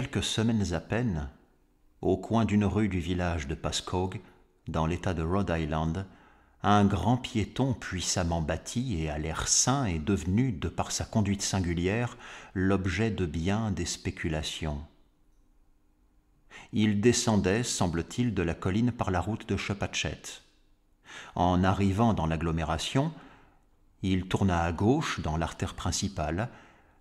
quelques semaines à peine, au coin d'une rue du village de Pascog, dans l'État de Rhode Island, un grand piéton puissamment bâti et à l'air sain est devenu, de par sa conduite singulière, l'objet de bien des spéculations. Il descendait, semble-t-il, de la colline par la route de Chepachet. En arrivant dans l'agglomération, il tourna à gauche dans l'artère principale,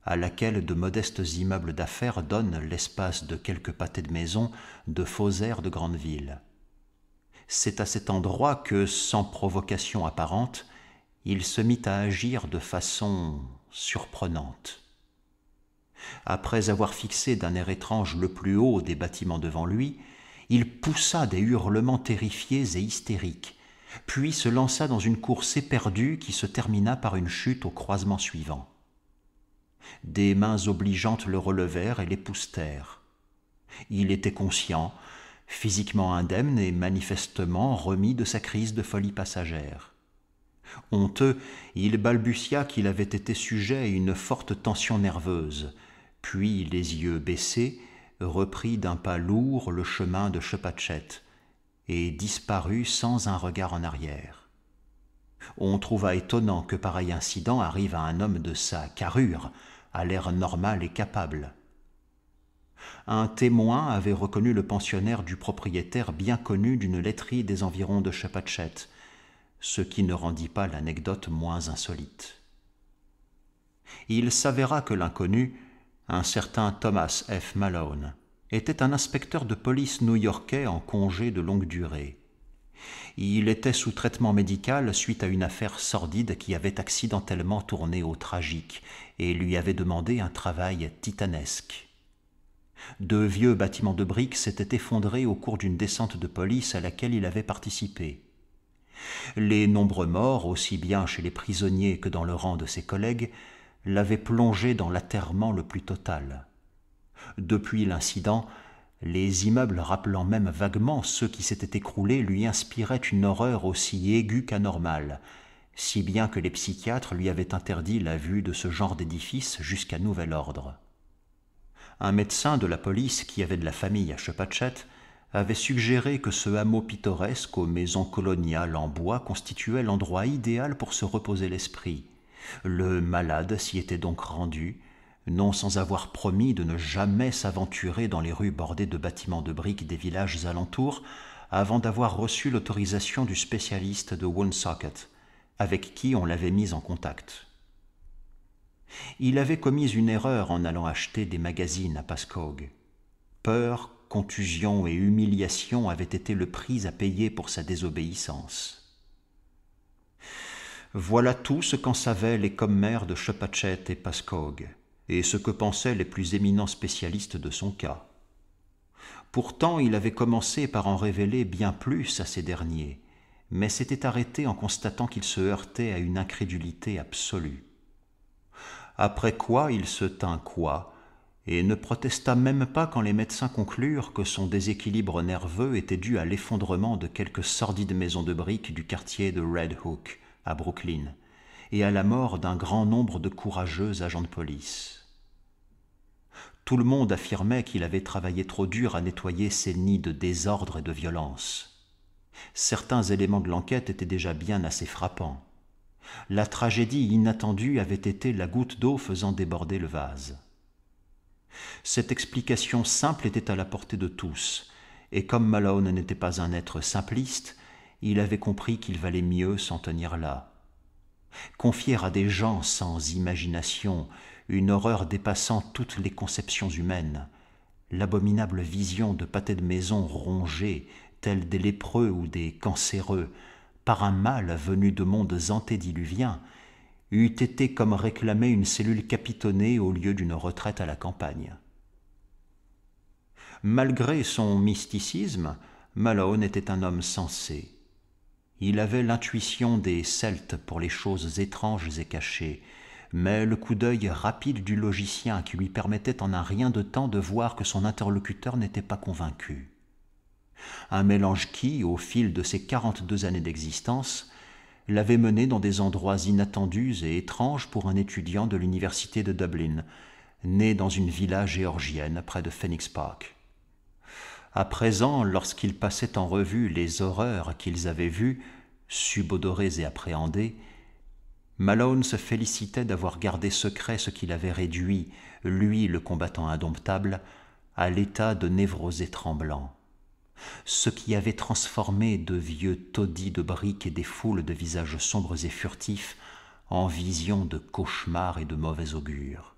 à laquelle de modestes immeubles d'affaires donnent l'espace de quelques pâtés de maisons de faux airs de grande ville. C'est à cet endroit que, sans provocation apparente, il se mit à agir de façon surprenante. Après avoir fixé d'un air étrange le plus haut des bâtiments devant lui, il poussa des hurlements terrifiés et hystériques, puis se lança dans une course éperdue qui se termina par une chute au croisement suivant. Des mains obligeantes le relevèrent et l'époustèrent. Il était conscient, physiquement indemne et manifestement remis de sa crise de folie passagère. Honteux, il balbutia qu'il avait été sujet à une forte tension nerveuse, puis, les yeux baissés, reprit d'un pas lourd le chemin de Chepachet et disparut sans un regard en arrière. On trouva étonnant que pareil incident arrive à un homme de sa carrure, à l'air normal et capable. Un témoin avait reconnu le pensionnaire du propriétaire bien connu d'une laiterie des environs de Chepachet, ce qui ne rendit pas l'anecdote moins insolite. Il s'avéra que l'inconnu, un certain Thomas F. Malone, était un inspecteur de police new-yorkais en congé de longue durée. Il était sous traitement médical suite à une affaire sordide qui avait accidentellement tourné au tragique et lui avait demandé un travail titanesque. Deux vieux bâtiments de briques s'étaient effondrés au cours d'une descente de police à laquelle il avait participé. Les nombreux morts, aussi bien chez les prisonniers que dans le rang de ses collègues, l'avaient plongé dans l'atterrement le plus total. Depuis l'incident, les immeubles rappelant même vaguement ceux qui s'étaient écroulés lui inspiraient une horreur aussi aiguë qu'anormale, si bien que les psychiatres lui avaient interdit la vue de ce genre d'édifice jusqu'à nouvel ordre. Un médecin de la police qui avait de la famille à Chepachet avait suggéré que ce hameau pittoresque aux maisons coloniales en bois constituait l'endroit idéal pour se reposer l'esprit. Le malade s'y était donc rendu, non sans avoir promis de ne jamais s'aventurer dans les rues bordées de bâtiments de briques des villages alentours avant d'avoir reçu l'autorisation du spécialiste de Woonsocket, avec qui on l'avait mis en contact. Il avait commis une erreur en allant acheter des magazines à Pascog. Peur, contusion et humiliation avaient été le prix à payer pour sa désobéissance. Voilà tout ce qu'en savaient les commères de Chepachet et Pascog et ce que pensaient les plus éminents spécialistes de son cas. Pourtant, il avait commencé par en révéler bien plus à ces derniers, mais s'était arrêté en constatant qu'il se heurtait à une incrédulité absolue. Après quoi, il se tint quoi, et ne protesta même pas quand les médecins conclurent que son déséquilibre nerveux était dû à l'effondrement de quelques sordides maisons de briques du quartier de Red Hook, à Brooklyn, et à la mort d'un grand nombre de courageux agents de police. Tout le monde affirmait qu'il avait travaillé trop dur à nettoyer ces nids de désordre et de violence. Certains éléments de l'enquête étaient déjà bien assez frappants. La tragédie inattendue avait été la goutte d'eau faisant déborder le vase. Cette explication simple était à la portée de tous, et comme Malone n'était pas un être simpliste, il avait compris qu'il valait mieux s'en tenir là. Confier à des gens sans imagination une horreur dépassant toutes les conceptions humaines, l'abominable vision de pâtés de maison rongés, tels des lépreux ou des cancéreux, par un mal venu de mondes antédiluviens, eût été comme réclamer une cellule capitonnée au lieu d'une retraite à la campagne. Malgré son mysticisme, Malone était un homme sensé. Il avait l'intuition des Celtes pour les choses étranges et cachées, mais le coup d'œil rapide du logicien qui lui permettait en un rien de temps de voir que son interlocuteur n'était pas convaincu. Un mélange qui, au fil de ses quarante-deux années d'existence, l'avait mené dans des endroits inattendus et étranges pour un étudiant de l'université de Dublin, né dans une villa géorgienne près de Phoenix Park. À présent, lorsqu'il passait en revue les horreurs qu'ils avaient vues, subodorées et appréhendées, Malone se félicitait d'avoir gardé secret ce qu'il avait réduit, lui le combattant indomptable, à l'état de névrosé tremblant. Ce qui avait transformé de vieux taudis de briques et des foules de visages sombres et furtifs en visions de cauchemars et de mauvais augure.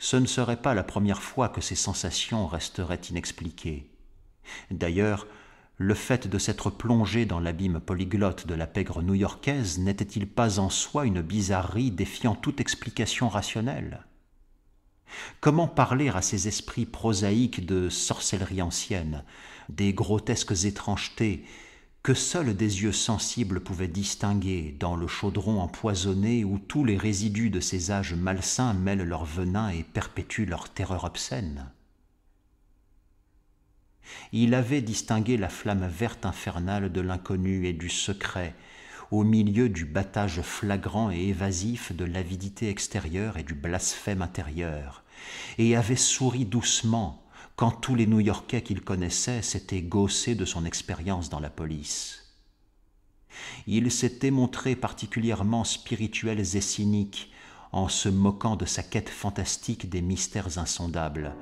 Ce ne serait pas la première fois que ces sensations resteraient inexpliquées. D'ailleurs, le fait de s'être plongé dans l'abîme polyglotte de la pègre new-yorkaise n'était-il pas en soi une bizarrerie défiant toute explication rationnelle Comment parler à ces esprits prosaïques de sorcellerie ancienne, des grotesques étrangetés que seuls des yeux sensibles pouvaient distinguer dans le chaudron empoisonné où tous les résidus de ces âges malsains mêlent leur venin et perpétuent leur terreur obscène il avait distingué la flamme verte infernale de l'inconnu et du secret, au milieu du battage flagrant et évasif de l'avidité extérieure et du blasphème intérieur, et avait souri doucement quand tous les New-Yorkais qu'il connaissait s'étaient gaussés de son expérience dans la police. Il s'était montré particulièrement spirituel et cynique en se moquant de sa quête fantastique des mystères insondables,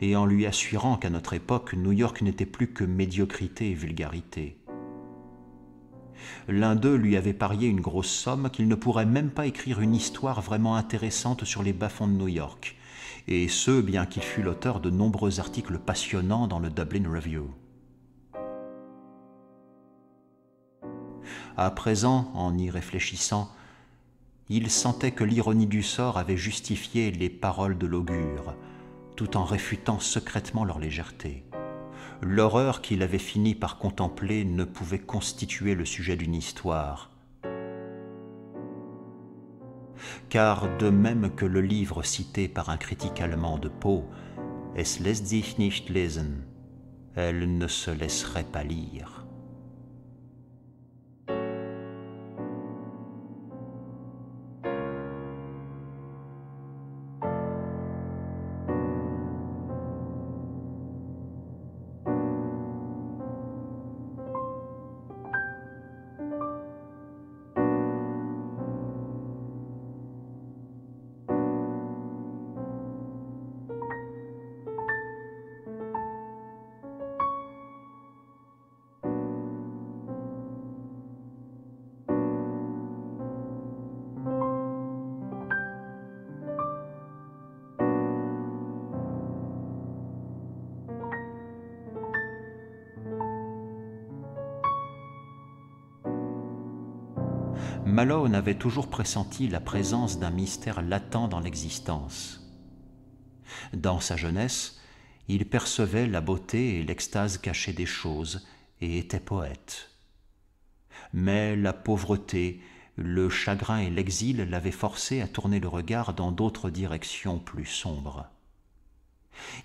et en lui assurant qu'à notre époque, New York n'était plus que médiocrité et vulgarité. L'un d'eux lui avait parié une grosse somme qu'il ne pourrait même pas écrire une histoire vraiment intéressante sur les bas-fonds de New York, et ce bien qu'il fût l'auteur de nombreux articles passionnants dans le Dublin Review. À présent, en y réfléchissant, il sentait que l'ironie du sort avait justifié les paroles de l'augure, tout en réfutant secrètement leur légèreté. L'horreur qu'il avait fini par contempler ne pouvait constituer le sujet d'une histoire. Car de même que le livre cité par un critique allemand de Poe, Es lässt sich nicht lesen, elle ne se laisserait pas lire. avait toujours pressenti la présence d'un mystère latent dans l'existence. Dans sa jeunesse, il percevait la beauté et l'extase cachées des choses et était poète. Mais la pauvreté, le chagrin et l'exil l'avaient forcé à tourner le regard dans d'autres directions plus sombres.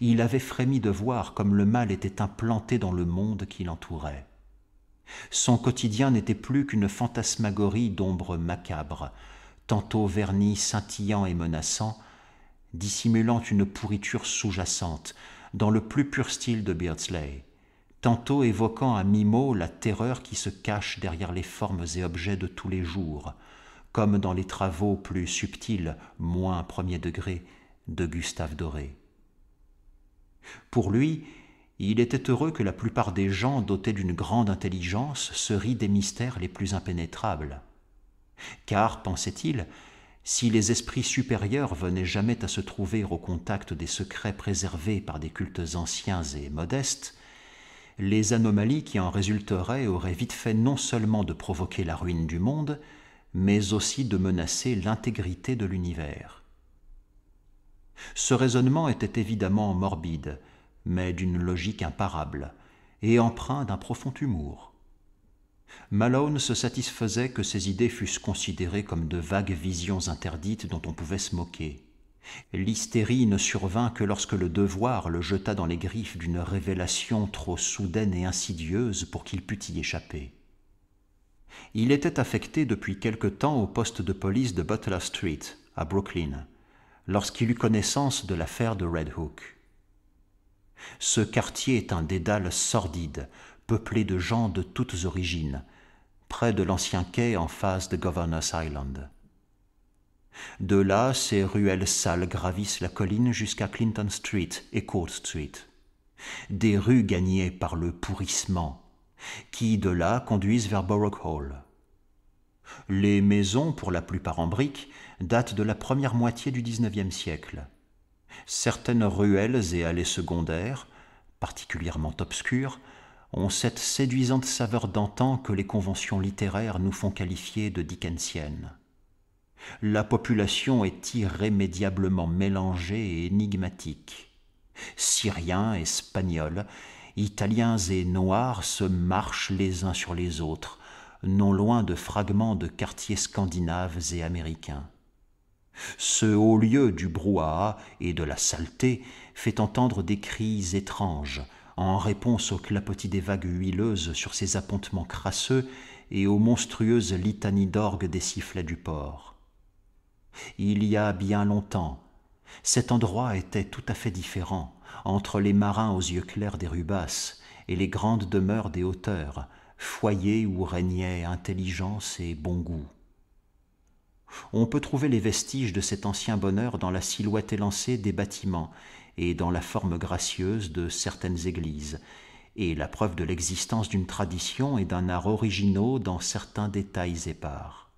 Il avait frémi de voir comme le mal était implanté dans le monde qui l'entourait. Son quotidien n'était plus qu'une fantasmagorie d'ombres macabres, tantôt vernis scintillant et menaçant, dissimulant une pourriture sous-jacente, dans le plus pur style de Beardsley, tantôt évoquant à mi-mot la terreur qui se cache derrière les formes et objets de tous les jours, comme dans les travaux plus subtils, moins premier degré, de Gustave Doré. Pour lui, il était heureux que la plupart des gens dotés d'une grande intelligence se rient des mystères les plus impénétrables. Car, pensait-il, si les esprits supérieurs venaient jamais à se trouver au contact des secrets préservés par des cultes anciens et modestes, les anomalies qui en résulteraient auraient vite fait non seulement de provoquer la ruine du monde, mais aussi de menacer l'intégrité de l'univers. Ce raisonnement était évidemment morbide, mais d'une logique imparable, et empreint d'un profond humour. Malone se satisfaisait que ses idées fussent considérées comme de vagues visions interdites dont on pouvait se moquer. L'hystérie ne survint que lorsque le devoir le jeta dans les griffes d'une révélation trop soudaine et insidieuse pour qu'il pût y échapper. Il était affecté depuis quelque temps au poste de police de Butler Street, à Brooklyn, lorsqu'il eut connaissance de l'affaire de Red Hook. Ce quartier est un dédale sordide, peuplé de gens de toutes origines, près de l'ancien quai en face de Governor's Island. De là, ces ruelles sales gravissent la colline jusqu'à Clinton Street et Court Street. Des rues gagnées par le pourrissement, qui de là conduisent vers Borough Hall. Les maisons, pour la plupart en briques, datent de la première moitié du XIXe siècle. Certaines ruelles et allées secondaires, particulièrement obscures, ont cette séduisante saveur d'antan que les conventions littéraires nous font qualifier de dickensienne. La population est irrémédiablement mélangée et énigmatique. Syriens, Espagnols, Italiens et Noirs se marchent les uns sur les autres, non loin de fragments de quartiers scandinaves et américains. Ce haut lieu du brouhaha et de la saleté fait entendre des cris étranges, en réponse au clapotis des vagues huileuses sur ses appontements crasseux et aux monstrueuses litanies d'orgue des sifflets du port. Il y a bien longtemps, cet endroit était tout à fait différent, entre les marins aux yeux clairs des rues basses et les grandes demeures des hauteurs, foyers où régnaient intelligence et bon goût. On peut trouver les vestiges de cet ancien bonheur dans la silhouette élancée des bâtiments et dans la forme gracieuse de certaines églises, et la preuve de l'existence d'une tradition et d'un art originaux dans certains détails épars.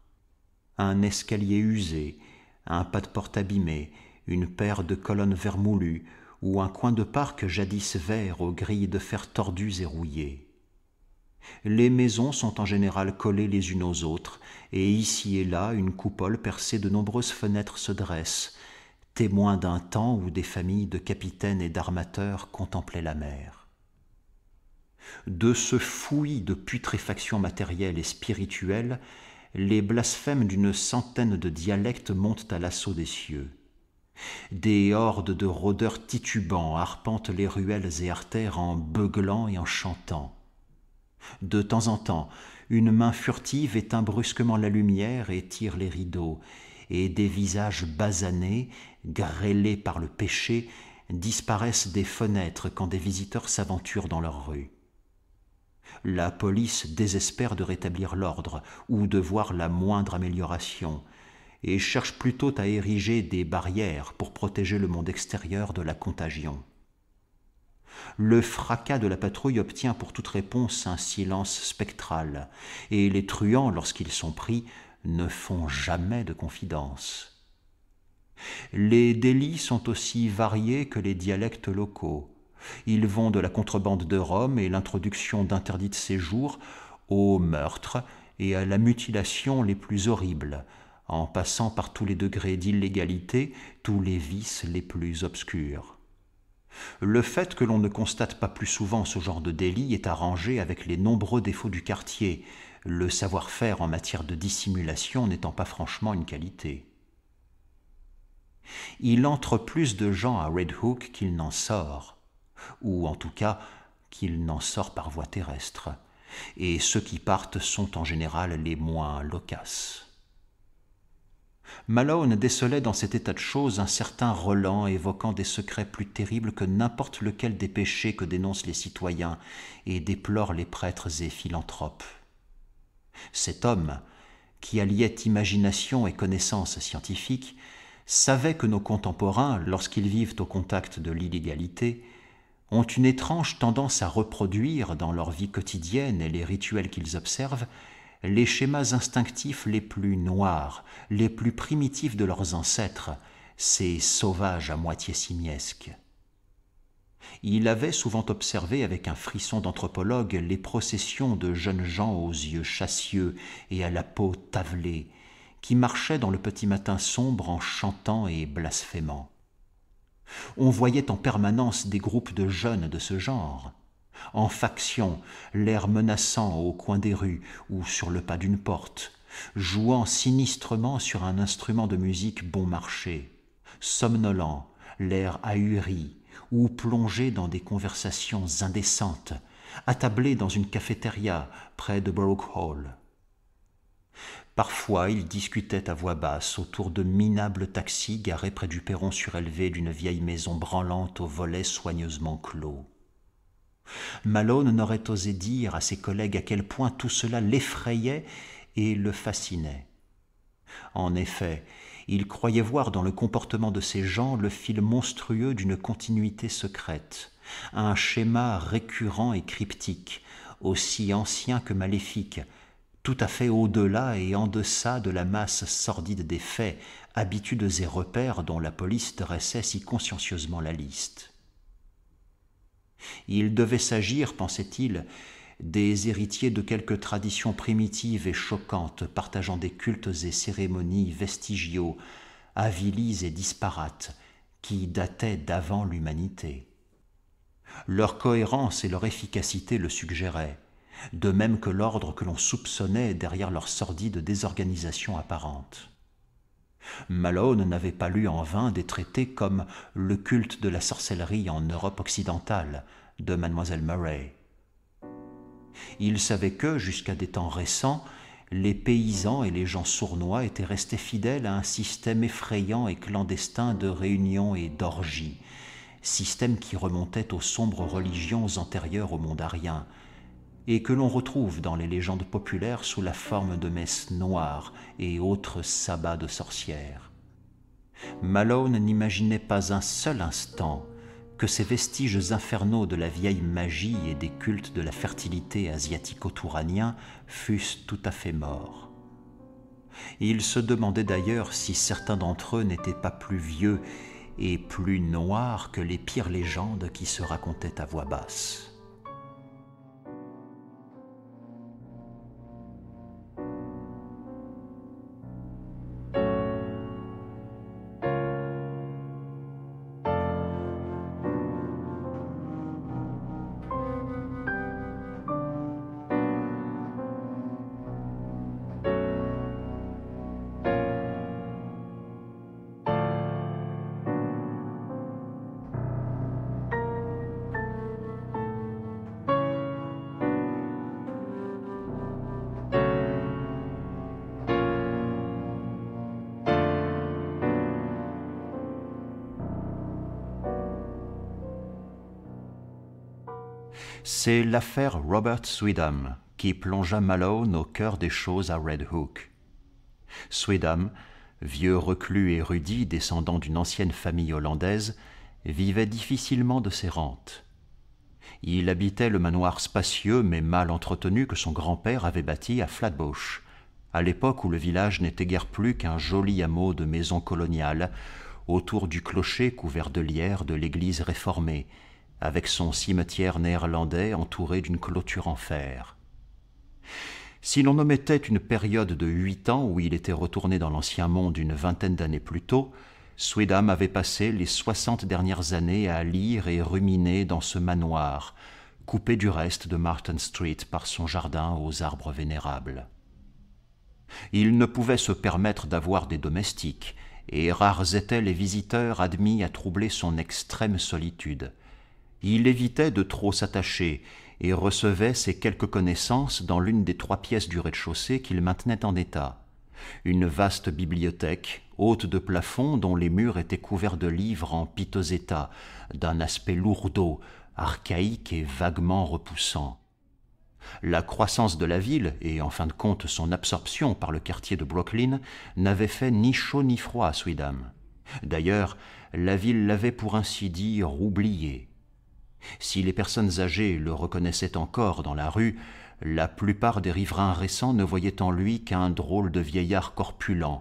Un escalier usé, un pas de porte abîmé, une paire de colonnes vermoulues, ou un coin de parc jadis vert aux grilles de fer tordues et rouillées. Les maisons sont en général collées les unes aux autres, et ici et là une coupole percée de nombreuses fenêtres se dresse, témoin d'un temps où des familles de capitaines et d'armateurs contemplaient la mer. De ce fouillis de putréfaction matérielle et spirituelle, les blasphèmes d'une centaine de dialectes montent à l'assaut des cieux. Des hordes de rôdeurs titubants arpentent les ruelles et artères en beuglant et en chantant. De temps en temps, une main furtive éteint brusquement la lumière et tire les rideaux, et des visages basanés, grêlés par le péché, disparaissent des fenêtres quand des visiteurs s'aventurent dans leur rue. La police désespère de rétablir l'ordre ou de voir la moindre amélioration, et cherche plutôt à ériger des barrières pour protéger le monde extérieur de la contagion. Le fracas de la patrouille obtient pour toute réponse un silence spectral, et les truands, lorsqu'ils sont pris, ne font jamais de confidence. Les délits sont aussi variés que les dialectes locaux. Ils vont de la contrebande de Rome et l'introduction d'interdits de séjour au meurtre et à la mutilation les plus horribles, en passant par tous les degrés d'illégalité, tous les vices les plus obscurs. Le fait que l'on ne constate pas plus souvent ce genre de délit est arrangé avec les nombreux défauts du quartier, le savoir-faire en matière de dissimulation n'étant pas franchement une qualité. Il entre plus de gens à Red Hook qu'il n'en sort, ou en tout cas qu'il n'en sort par voie terrestre, et ceux qui partent sont en général les moins loquaces. Malone décelait dans cet état de choses un certain relent évoquant des secrets plus terribles que n'importe lequel des péchés que dénoncent les citoyens et déplorent les prêtres et philanthropes. Cet homme, qui alliait imagination et connaissances scientifique, savait que nos contemporains, lorsqu'ils vivent au contact de l'illégalité, ont une étrange tendance à reproduire dans leur vie quotidienne et les rituels qu'ils observent les schémas instinctifs les plus noirs, les plus primitifs de leurs ancêtres, ces sauvages à moitié simiesques. Il avait souvent observé avec un frisson d'anthropologue les processions de jeunes gens aux yeux chassieux et à la peau tavelée, qui marchaient dans le petit matin sombre en chantant et blasphémant. On voyait en permanence des groupes de jeunes de ce genre en faction, l'air menaçant au coin des rues ou sur le pas d'une porte, jouant sinistrement sur un instrument de musique bon marché, somnolent, l'air ahuri, ou plongé dans des conversations indécentes, attablé dans une cafétéria près de Broke Hall. Parfois, ils discutaient à voix basse autour de minables taxis garés près du perron surélevé d'une vieille maison branlante aux volets soigneusement clos. Malone n'aurait osé dire à ses collègues à quel point tout cela l'effrayait et le fascinait. En effet, il croyait voir dans le comportement de ces gens le fil monstrueux d'une continuité secrète, un schéma récurrent et cryptique, aussi ancien que maléfique, tout à fait au-delà et en deçà de la masse sordide des faits, habitudes et repères dont la police dressait si consciencieusement la liste. Il devait s'agir, pensait-il, des héritiers de quelques traditions primitives et choquantes, partageant des cultes et cérémonies vestigiaux, avilis et disparates, qui dataient d'avant l'humanité. Leur cohérence et leur efficacité le suggéraient, de même que l'ordre que l'on soupçonnait derrière leur sordide désorganisation apparente. Malone n'avait pas lu en vain des traités comme Le culte de la sorcellerie en Europe occidentale de mademoiselle Murray. Il savait que, jusqu'à des temps récents, les paysans et les gens sournois étaient restés fidèles à un système effrayant et clandestin de réunions et d'orgies, système qui remontait aux sombres religions antérieures au monde arien, et que l'on retrouve dans les légendes populaires sous la forme de messes noires et autres sabbats de sorcières. Malone n'imaginait pas un seul instant que ces vestiges infernaux de la vieille magie et des cultes de la fertilité asiatico-touranien fussent tout à fait morts. Il se demandait d'ailleurs si certains d'entre eux n'étaient pas plus vieux et plus noirs que les pires légendes qui se racontaient à voix basse. C'est l'affaire Robert Swedham, qui plongea Malone au cœur des choses à Red Hook. Swedham, vieux reclus érudit descendant d'une ancienne famille hollandaise, vivait difficilement de ses rentes. Il habitait le manoir spacieux mais mal entretenu que son grand-père avait bâti à Flatbush, à l'époque où le village n'était guère plus qu'un joli hameau de maisons coloniales, autour du clocher couvert de lierre de l'église réformée, avec son cimetière néerlandais entouré d'une clôture en fer. Si l'on omettait une période de huit ans où il était retourné dans l'ancien monde une vingtaine d'années plus tôt, Swedam avait passé les soixante dernières années à lire et ruminer dans ce manoir, coupé du reste de Martin Street par son jardin aux arbres vénérables. Il ne pouvait se permettre d'avoir des domestiques, et rares étaient les visiteurs admis à troubler son extrême solitude. Il évitait de trop s'attacher et recevait ses quelques connaissances dans l'une des trois pièces du rez-de-chaussée qu'il maintenait en état. Une vaste bibliothèque, haute de plafond, dont les murs étaient couverts de livres en piteux état, d'un aspect lourdeau, archaïque et vaguement repoussant. La croissance de la ville, et en fin de compte son absorption par le quartier de Brooklyn, n'avait fait ni chaud ni froid à Swedam. D'ailleurs, la ville l'avait pour ainsi dire oublié. Si les personnes âgées le reconnaissaient encore dans la rue, la plupart des riverains récents ne voyaient en lui qu'un drôle de vieillard corpulent,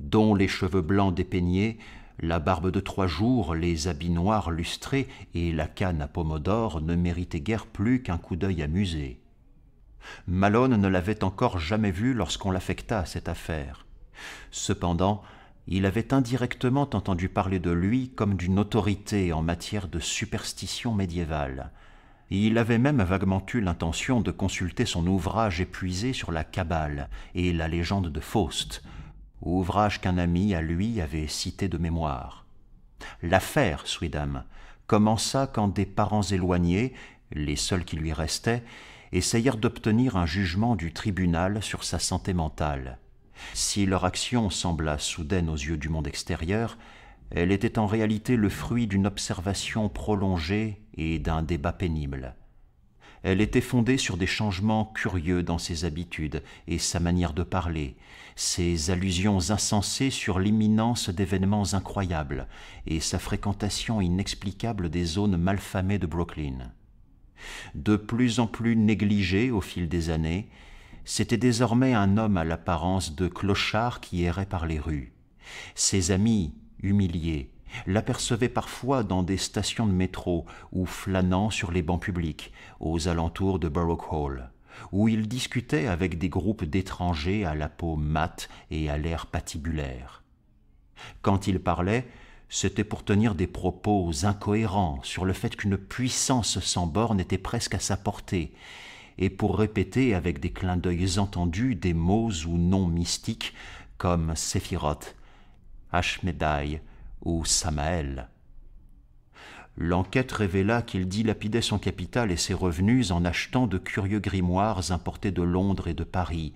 dont les cheveux blancs dépeignés, la barbe de trois jours, les habits noirs lustrés et la canne à pomodore ne méritaient guère plus qu'un coup d'œil amusé. Malone ne l'avait encore jamais vu lorsqu'on l'affecta à cette affaire. Cependant, il avait indirectement entendu parler de lui comme d'une autorité en matière de superstition médiévale. Et il avait même vaguement eu l'intention de consulter son ouvrage épuisé sur la cabale et la légende de Faust, ouvrage qu'un ami à lui avait cité de mémoire. L'affaire, Swidam, commença quand des parents éloignés, les seuls qui lui restaient, essayèrent d'obtenir un jugement du tribunal sur sa santé mentale. Si leur action sembla soudaine aux yeux du monde extérieur, elle était en réalité le fruit d'une observation prolongée et d'un débat pénible. Elle était fondée sur des changements curieux dans ses habitudes et sa manière de parler, ses allusions insensées sur l'imminence d'événements incroyables et sa fréquentation inexplicable des zones malfamées de Brooklyn. De plus en plus négligée au fil des années, c'était désormais un homme à l'apparence de clochard qui errait par les rues. Ses amis, humiliés, l'apercevaient parfois dans des stations de métro ou flânant sur les bancs publics, aux alentours de Borough Hall, où il discutait avec des groupes d'étrangers à la peau mate et à l'air patibulaire. Quand il parlait, c'était pour tenir des propos incohérents sur le fait qu'une puissance sans borne était presque à sa portée, et pour répéter avec des clins d'œil entendus des mots ou noms mystiques comme Séphiroth, Ashmedai ou Samaël ». L'enquête révéla qu'il dilapidait son capital et ses revenus en achetant de curieux grimoires importés de Londres et de Paris,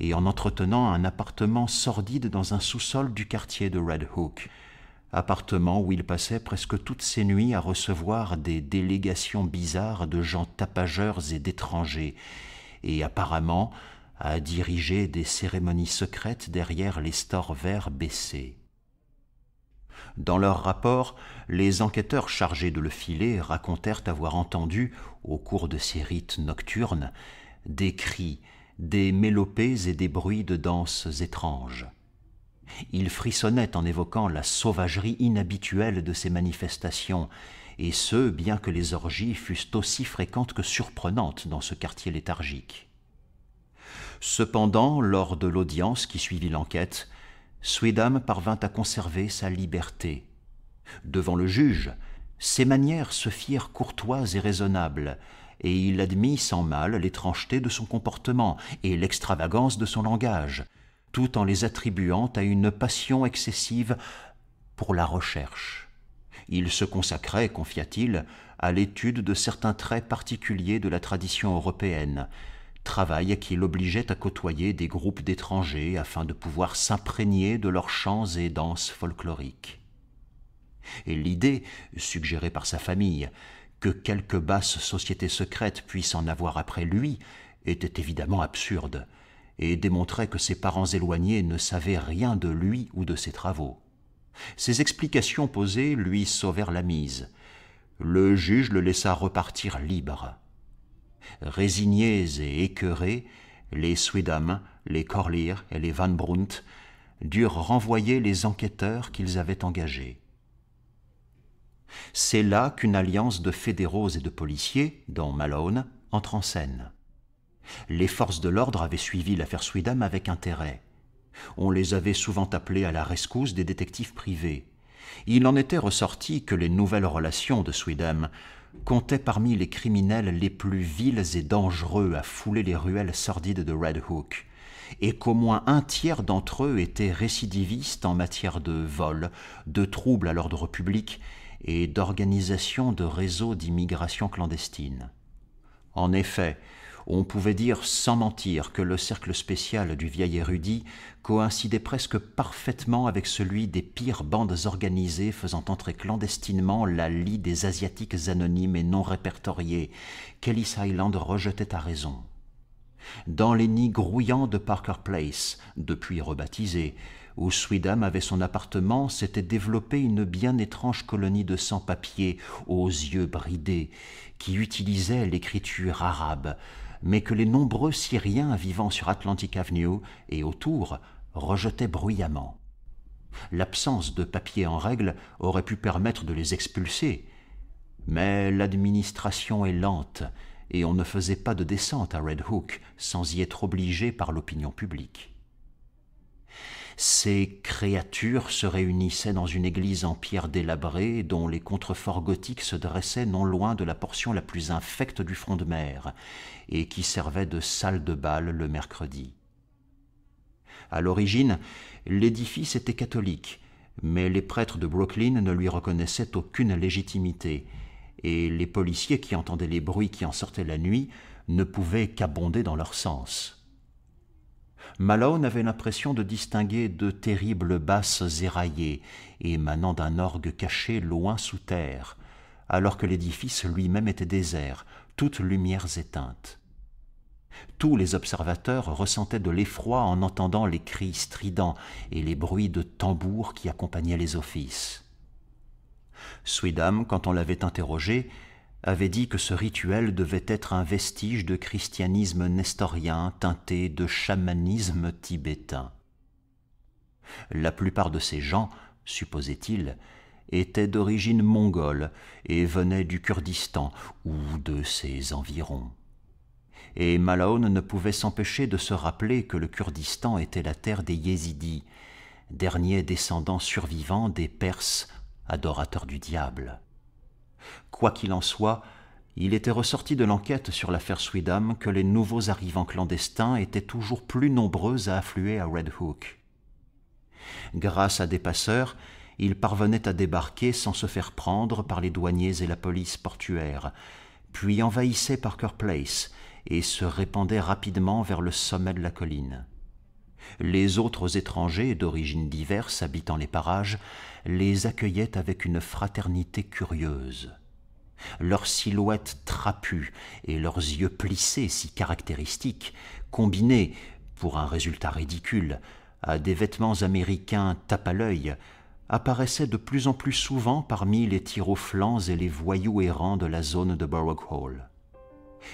et en entretenant un appartement sordide dans un sous-sol du quartier de Red Hook appartement où il passait presque toutes ses nuits à recevoir des délégations bizarres de gens tapageurs et d'étrangers, et apparemment à diriger des cérémonies secrètes derrière les stores verts baissés. Dans leur rapport, les enquêteurs chargés de le filer racontèrent avoir entendu, au cours de ces rites nocturnes, des cris, des mélopées et des bruits de danses étranges. Il frissonnait en évoquant la sauvagerie inhabituelle de ces manifestations, et ce, bien que les orgies fussent aussi fréquentes que surprenantes dans ce quartier léthargique. Cependant, lors de l'audience qui suivit l'enquête, Swedam parvint à conserver sa liberté. Devant le juge, ses manières se firent courtoises et raisonnables, et il admit sans mal l'étrangeté de son comportement et l'extravagance de son langage, tout en les attribuant à une passion excessive pour la recherche. Il se consacrait, confia-t-il, à l'étude de certains traits particuliers de la tradition européenne, travail qui l'obligeait à côtoyer des groupes d'étrangers afin de pouvoir s'imprégner de leurs chants et danses folkloriques. Et l'idée, suggérée par sa famille, que quelque basse société secrète puisse en avoir après lui, était évidemment absurde et démontrait que ses parents éloignés ne savaient rien de lui ou de ses travaux. Ces explications posées lui sauvèrent la mise. Le juge le laissa repartir libre. Résignés et écœurés, les Swedham, les Corlir et les Van Brunt durent renvoyer les enquêteurs qu'ils avaient engagés. C'est là qu'une alliance de fédéraux et de policiers, dont Malone, entre en scène. Les forces de l'ordre avaient suivi l'affaire Swidam avec intérêt. On les avait souvent appelés à la rescousse des détectives privés. Il en était ressorti que les nouvelles relations de Swidam comptaient parmi les criminels les plus vils et dangereux à fouler les ruelles sordides de Red Hook, et qu'au moins un tiers d'entre eux étaient récidivistes en matière de vol, de troubles à l'ordre public et d'organisation de réseaux d'immigration clandestine. En effet, on pouvait dire sans mentir que le cercle spécial du vieil érudit coïncidait presque parfaitement avec celui des pires bandes organisées faisant entrer clandestinement la lie des Asiatiques anonymes et non répertoriés, qu'Ellis Island rejetait à raison. Dans les nids grouillants de Parker Place, depuis rebaptisé, où Swidam avait son appartement, s'était développée une bien étrange colonie de sans-papiers aux yeux bridés, qui utilisait l'écriture arabe, mais que les nombreux Syriens vivant sur Atlantic Avenue et autour rejetaient bruyamment. L'absence de papiers en règle aurait pu permettre de les expulser, mais l'administration est lente et on ne faisait pas de descente à Red Hook sans y être obligé par l'opinion publique. Ces créatures se réunissaient dans une église en pierre délabrée dont les contreforts gothiques se dressaient non loin de la portion la plus infecte du front de mer et qui servait de salle de bal le mercredi. À l'origine, l'édifice était catholique, mais les prêtres de Brooklyn ne lui reconnaissaient aucune légitimité, et les policiers qui entendaient les bruits qui en sortaient la nuit ne pouvaient qu'abonder dans leur sens. Malone avait l'impression de distinguer deux terribles basses éraillées, émanant d'un orgue caché loin sous terre, alors que l'édifice lui-même était désert, toutes lumières éteintes. Tous les observateurs ressentaient de l'effroi en entendant les cris stridents et les bruits de tambours qui accompagnaient les offices. Swidam, quand on l'avait interrogé, avait dit que ce rituel devait être un vestige de christianisme nestorien teinté de chamanisme tibétain. La plupart de ces gens, supposait-il, étaient d'origine mongole et venaient du Kurdistan ou de ses environs. Et Malone ne pouvait s'empêcher de se rappeler que le Kurdistan était la terre des Yézidis, derniers descendants survivants des Perses, adorateurs du diable. Quoi qu'il en soit, il était ressorti de l'enquête sur l'affaire Swedam que les nouveaux arrivants clandestins étaient toujours plus nombreux à affluer à Red Hook. Grâce à des passeurs, ils parvenaient à débarquer sans se faire prendre par les douaniers et la police portuaire, puis envahissaient Parker Place et se répandaient rapidement vers le sommet de la colline. Les autres étrangers d'origine diverse habitant les parages les accueillaient avec une fraternité curieuse. Leurs silhouettes trapues et leurs yeux plissés si caractéristiques, combinés, pour un résultat ridicule, à des vêtements américains tape à l'œil, apparaissaient de plus en plus souvent parmi les tirs flancs et les voyous errants de la zone de Borough Hall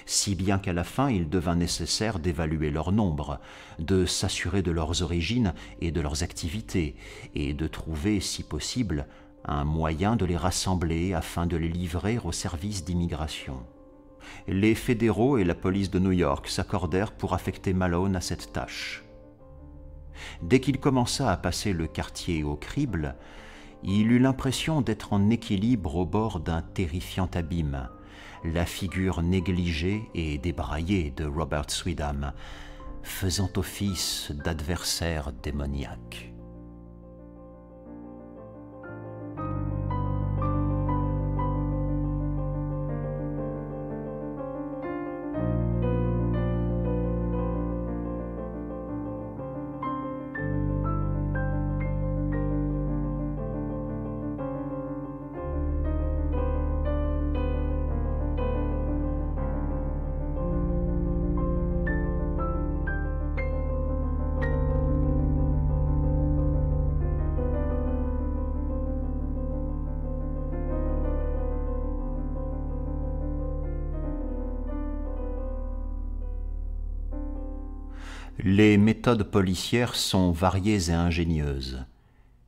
si bien qu'à la fin il devint nécessaire d'évaluer leur nombre, de s'assurer de leurs origines et de leurs activités, et de trouver, si possible, un moyen de les rassembler afin de les livrer au service d'immigration. Les fédéraux et la police de New York s'accordèrent pour affecter Malone à cette tâche. Dès qu'il commença à passer le quartier au crible, il eut l'impression d'être en équilibre au bord d'un terrifiant abîme la figure négligée et débraillée de Robert Swedham, faisant office d'adversaire démoniaque. les méthodes policières sont variées et ingénieuses.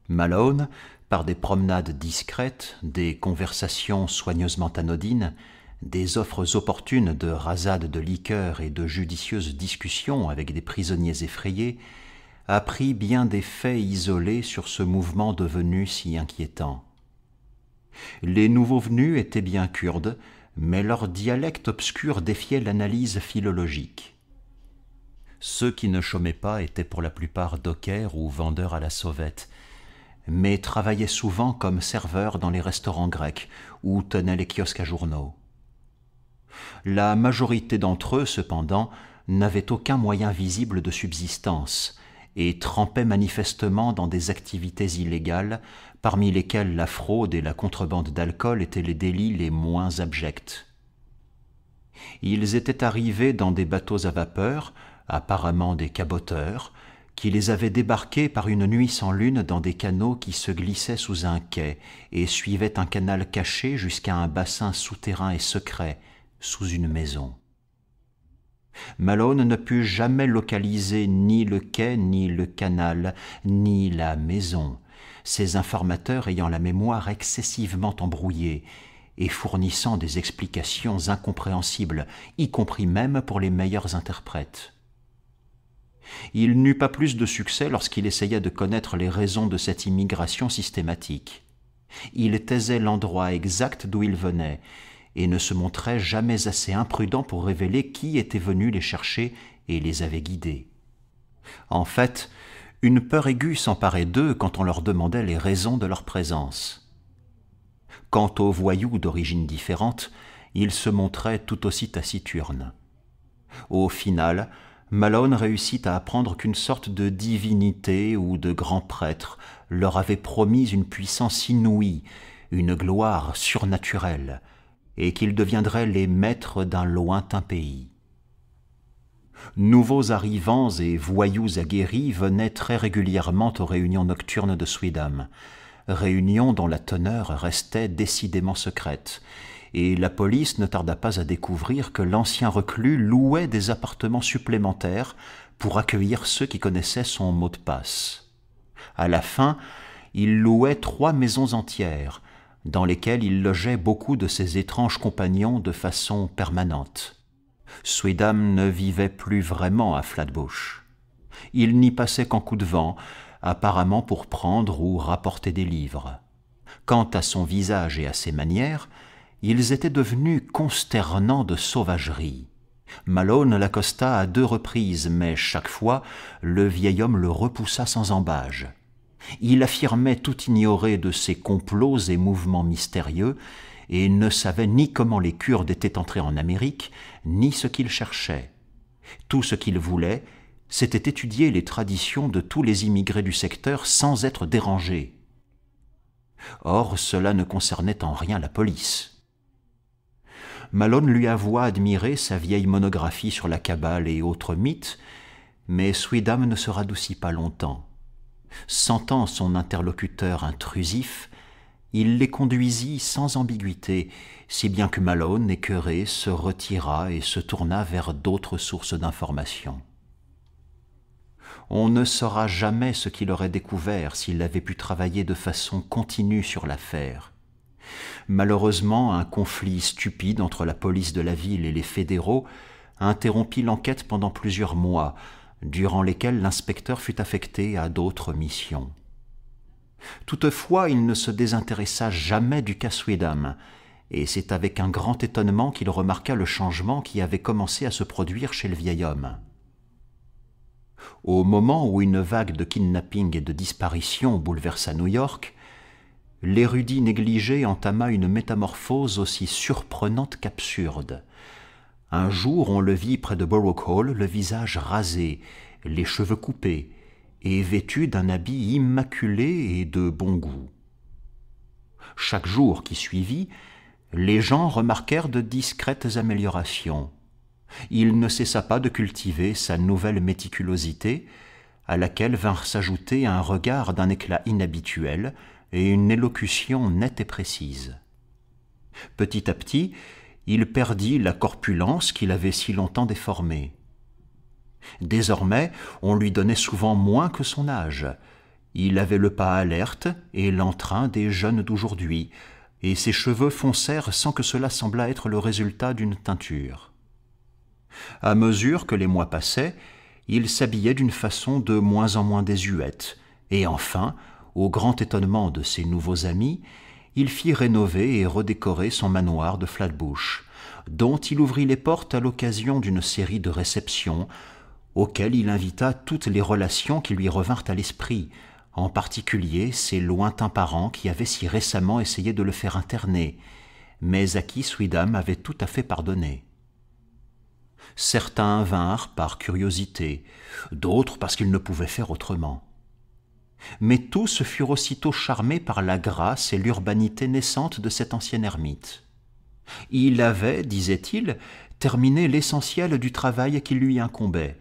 Malone, par des promenades discrètes, des conversations soigneusement anodines, des offres opportunes de rasades de liqueurs et de judicieuses discussions avec des prisonniers effrayés, a pris bien des faits isolés sur ce mouvement devenu si inquiétant. Les nouveaux venus étaient bien kurdes, mais leur dialecte obscur défiait l'analyse philologique. Ceux qui ne chômaient pas étaient pour la plupart dockers ou vendeurs à la sauvette, mais travaillaient souvent comme serveurs dans les restaurants grecs ou tenaient les kiosques à journaux. La majorité d'entre eux, cependant, n'avaient aucun moyen visible de subsistance et trempaient manifestement dans des activités illégales, parmi lesquelles la fraude et la contrebande d'alcool étaient les délits les moins abjects. Ils étaient arrivés dans des bateaux à vapeur, apparemment des caboteurs, qui les avaient débarqués par une nuit sans lune dans des canaux qui se glissaient sous un quai et suivaient un canal caché jusqu'à un bassin souterrain et secret, sous une maison. Malone ne put jamais localiser ni le quai, ni le canal, ni la maison, ses informateurs ayant la mémoire excessivement embrouillée et fournissant des explications incompréhensibles, y compris même pour les meilleurs interprètes. Il n'eut pas plus de succès lorsqu'il essaya de connaître les raisons de cette immigration systématique. Il taisait l'endroit exact d'où il venait, et ne se montrait jamais assez imprudent pour révéler qui était venu les chercher et les avait guidés. En fait, une peur aiguë s'emparait d'eux quand on leur demandait les raisons de leur présence. Quant aux voyous d'origine différente, ils se montraient tout aussi taciturnes. Au final, Malone réussit à apprendre qu'une sorte de divinité ou de grand prêtre leur avait promis une puissance inouïe, une gloire surnaturelle, et qu'ils deviendraient les maîtres d'un lointain pays. Nouveaux arrivants et voyous aguerris venaient très régulièrement aux réunions nocturnes de Swedam, réunions dont la teneur restait décidément secrète, et la police ne tarda pas à découvrir que l'ancien reclus louait des appartements supplémentaires pour accueillir ceux qui connaissaient son mot de passe. À la fin, il louait trois maisons entières, dans lesquelles il logeait beaucoup de ses étranges compagnons de façon permanente. Swedam ne vivait plus vraiment à Flatbush. Il n'y passait qu'en coup de vent, apparemment pour prendre ou rapporter des livres. Quant à son visage et à ses manières, ils étaient devenus consternants de sauvagerie. Malone l'accosta à deux reprises, mais chaque fois, le vieil homme le repoussa sans embâge. Il affirmait tout ignorer de ces complots et mouvements mystérieux, et ne savait ni comment les Kurdes étaient entrés en Amérique, ni ce qu'ils cherchaient. Tout ce qu'il voulait, c'était étudier les traditions de tous les immigrés du secteur sans être dérangé. Or, cela ne concernait en rien la police. Malone lui avoua admirer sa vieille monographie sur la cabale et autres mythes, mais Swidam ne se radoucit pas longtemps. Sentant son interlocuteur intrusif, il les conduisit sans ambiguïté, si bien que Malone, écœuré, se retira et se tourna vers d'autres sources d'informations. On ne saura jamais ce qu'il aurait découvert s'il avait pu travailler de façon continue sur l'affaire. Malheureusement, un conflit stupide entre la police de la ville et les fédéraux interrompit l'enquête pendant plusieurs mois, durant lesquels l'inspecteur fut affecté à d'autres missions. Toutefois, il ne se désintéressa jamais du cas Swedham, et c'est avec un grand étonnement qu'il remarqua le changement qui avait commencé à se produire chez le vieil homme. Au moment où une vague de kidnapping et de disparitions bouleversa New York, l'érudit négligé entama une métamorphose aussi surprenante qu'absurde. Un jour, on le vit près de Borough Hall, le visage rasé, les cheveux coupés, et vêtu d'un habit immaculé et de bon goût. Chaque jour qui suivit, les gens remarquèrent de discrètes améliorations. Il ne cessa pas de cultiver sa nouvelle méticulosité, à laquelle vinrent s'ajouter un regard d'un éclat inhabituel, et une élocution nette et précise. Petit à petit, il perdit la corpulence qu'il avait si longtemps déformée. Désormais, on lui donnait souvent moins que son âge. Il avait le pas alerte et l'entrain des jeunes d'aujourd'hui, et ses cheveux foncèrent sans que cela semblât être le résultat d'une teinture. À mesure que les mois passaient, il s'habillait d'une façon de moins en moins désuète, et enfin, au grand étonnement de ses nouveaux amis, il fit rénover et redécorer son manoir de Flatbush, dont il ouvrit les portes à l'occasion d'une série de réceptions, auxquelles il invita toutes les relations qui lui revinrent à l'esprit, en particulier ses lointains parents qui avaient si récemment essayé de le faire interner, mais à qui Swidam avait tout à fait pardonné. Certains vinrent par curiosité, d'autres parce qu'ils ne pouvaient faire autrement. Mais tous furent aussitôt charmés par la grâce et l'urbanité naissante de cet ancien ermite. Il avait, disait-il, terminé l'essentiel du travail qui lui incombait,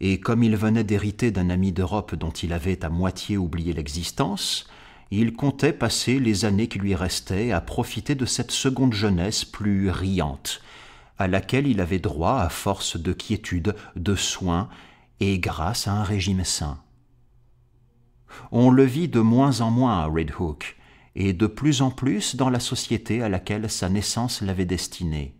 et comme il venait d'hériter d'un ami d'Europe dont il avait à moitié oublié l'existence, il comptait passer les années qui lui restaient à profiter de cette seconde jeunesse plus riante, à laquelle il avait droit à force de quiétude, de soins, et grâce à un régime sain. On le vit de moins en moins à Red Hook, et de plus en plus dans la société à laquelle sa naissance l'avait destiné.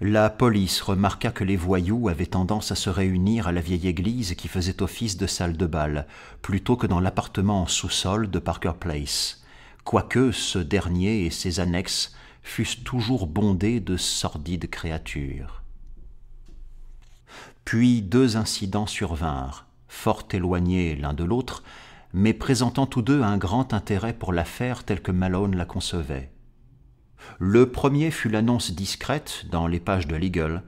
La police remarqua que les voyous avaient tendance à se réunir à la vieille église qui faisait office de salle de bal, plutôt que dans l'appartement en sous-sol de Parker Place, quoique ce dernier et ses annexes fussent toujours bondés de sordides créatures. Puis deux incidents survinrent, fort éloignés l'un de l'autre, mais présentant tous deux un grand intérêt pour l'affaire telle que Malone la concevait. Le premier fut l'annonce discrète, dans les pages de l'Eagle,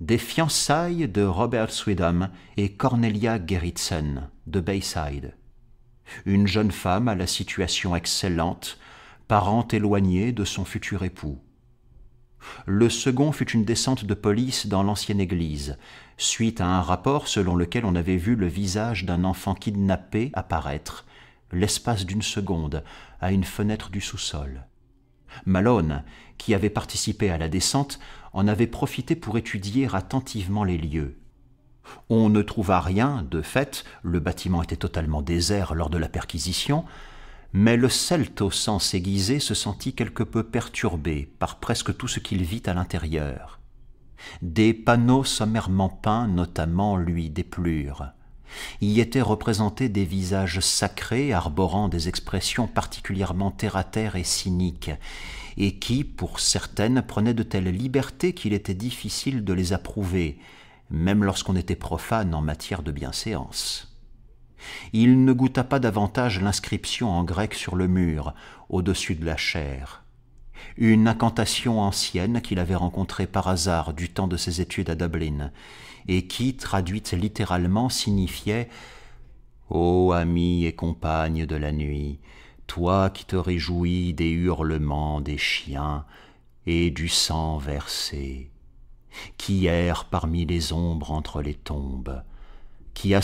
des fiançailles de Robert Swedham et Cornelia Gerritsen, de Bayside. Une jeune femme à la situation excellente, parente éloignée de son futur époux. Le second fut une descente de police dans l'ancienne église, suite à un rapport selon lequel on avait vu le visage d'un enfant kidnappé apparaître, l'espace d'une seconde, à une fenêtre du sous-sol. Malone, qui avait participé à la descente, en avait profité pour étudier attentivement les lieux. On ne trouva rien, de fait, le bâtiment était totalement désert lors de la perquisition, mais le Celte au sens aiguisé se sentit quelque peu perturbé par presque tout ce qu'il vit à l'intérieur. Des panneaux sommairement peints, notamment lui Il Y étaient représentés des visages sacrés arborant des expressions particulièrement terre-à-terre et cyniques, et qui, pour certaines, prenaient de telles libertés qu'il était difficile de les approuver, même lorsqu'on était profane en matière de bienséance. Il ne goûta pas davantage l'inscription en grec sur le mur, au-dessus de la chair une incantation ancienne qu'il avait rencontrée par hasard du temps de ses études à Dublin, et qui, traduite littéralement, signifiait Ô ami et compagne de la nuit, toi qui te réjouis des hurlements des chiens et du sang versé, qui erre parmi les ombres entre les tombes, qui a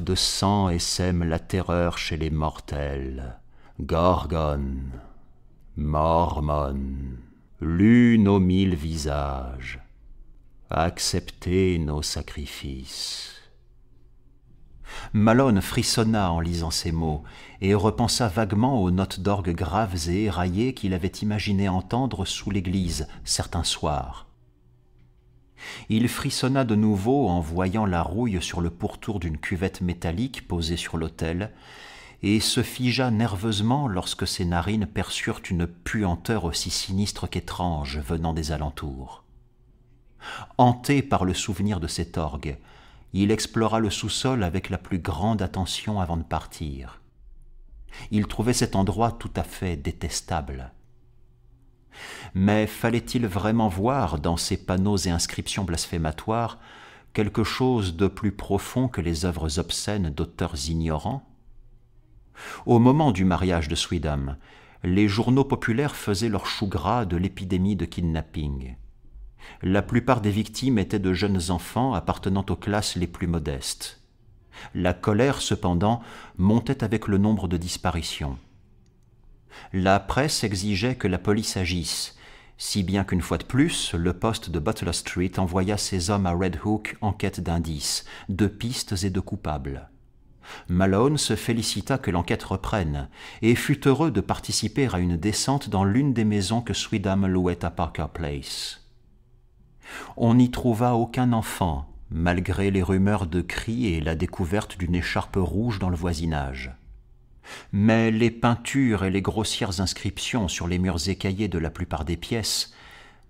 de sang et sème la terreur chez les mortels, Gorgone. Mormon, l'une aux mille visages, acceptez nos sacrifices. Malone frissonna en lisant ces mots et repensa vaguement aux notes d'orgue graves et éraillées qu'il avait imaginé entendre sous l'église certains soirs. Il frissonna de nouveau en voyant la rouille sur le pourtour d'une cuvette métallique posée sur l'autel et se figea nerveusement lorsque ses narines perçurent une puanteur aussi sinistre qu'étrange venant des alentours. Hanté par le souvenir de cet orgue, il explora le sous-sol avec la plus grande attention avant de partir. Il trouvait cet endroit tout à fait détestable. Mais fallait-il vraiment voir dans ces panneaux et inscriptions blasphématoires quelque chose de plus profond que les œuvres obscènes d'auteurs ignorants au moment du mariage de Swedham, les journaux populaires faisaient leur chou gras de l'épidémie de kidnapping. La plupart des victimes étaient de jeunes enfants appartenant aux classes les plus modestes. La colère, cependant, montait avec le nombre de disparitions. La presse exigeait que la police agisse, si bien qu'une fois de plus, le poste de Butler Street envoya ses hommes à Red Hook en quête d'indices, de pistes et de coupables. Malone se félicita que l'enquête reprenne et fut heureux de participer à une descente dans l'une des maisons que Swedam louait à Parker Place. On n'y trouva aucun enfant, malgré les rumeurs de cris et la découverte d'une écharpe rouge dans le voisinage. Mais les peintures et les grossières inscriptions sur les murs écaillés de la plupart des pièces,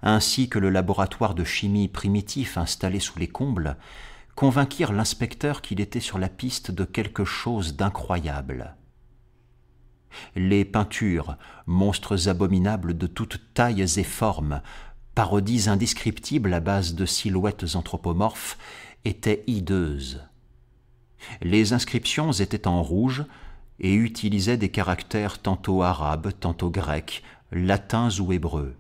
ainsi que le laboratoire de chimie primitif installé sous les combles, convainquirent l'inspecteur qu'il était sur la piste de quelque chose d'incroyable. Les peintures, monstres abominables de toutes tailles et formes, parodies indescriptibles à base de silhouettes anthropomorphes, étaient hideuses. Les inscriptions étaient en rouge et utilisaient des caractères tantôt arabes, tantôt grecs, latins ou hébreux.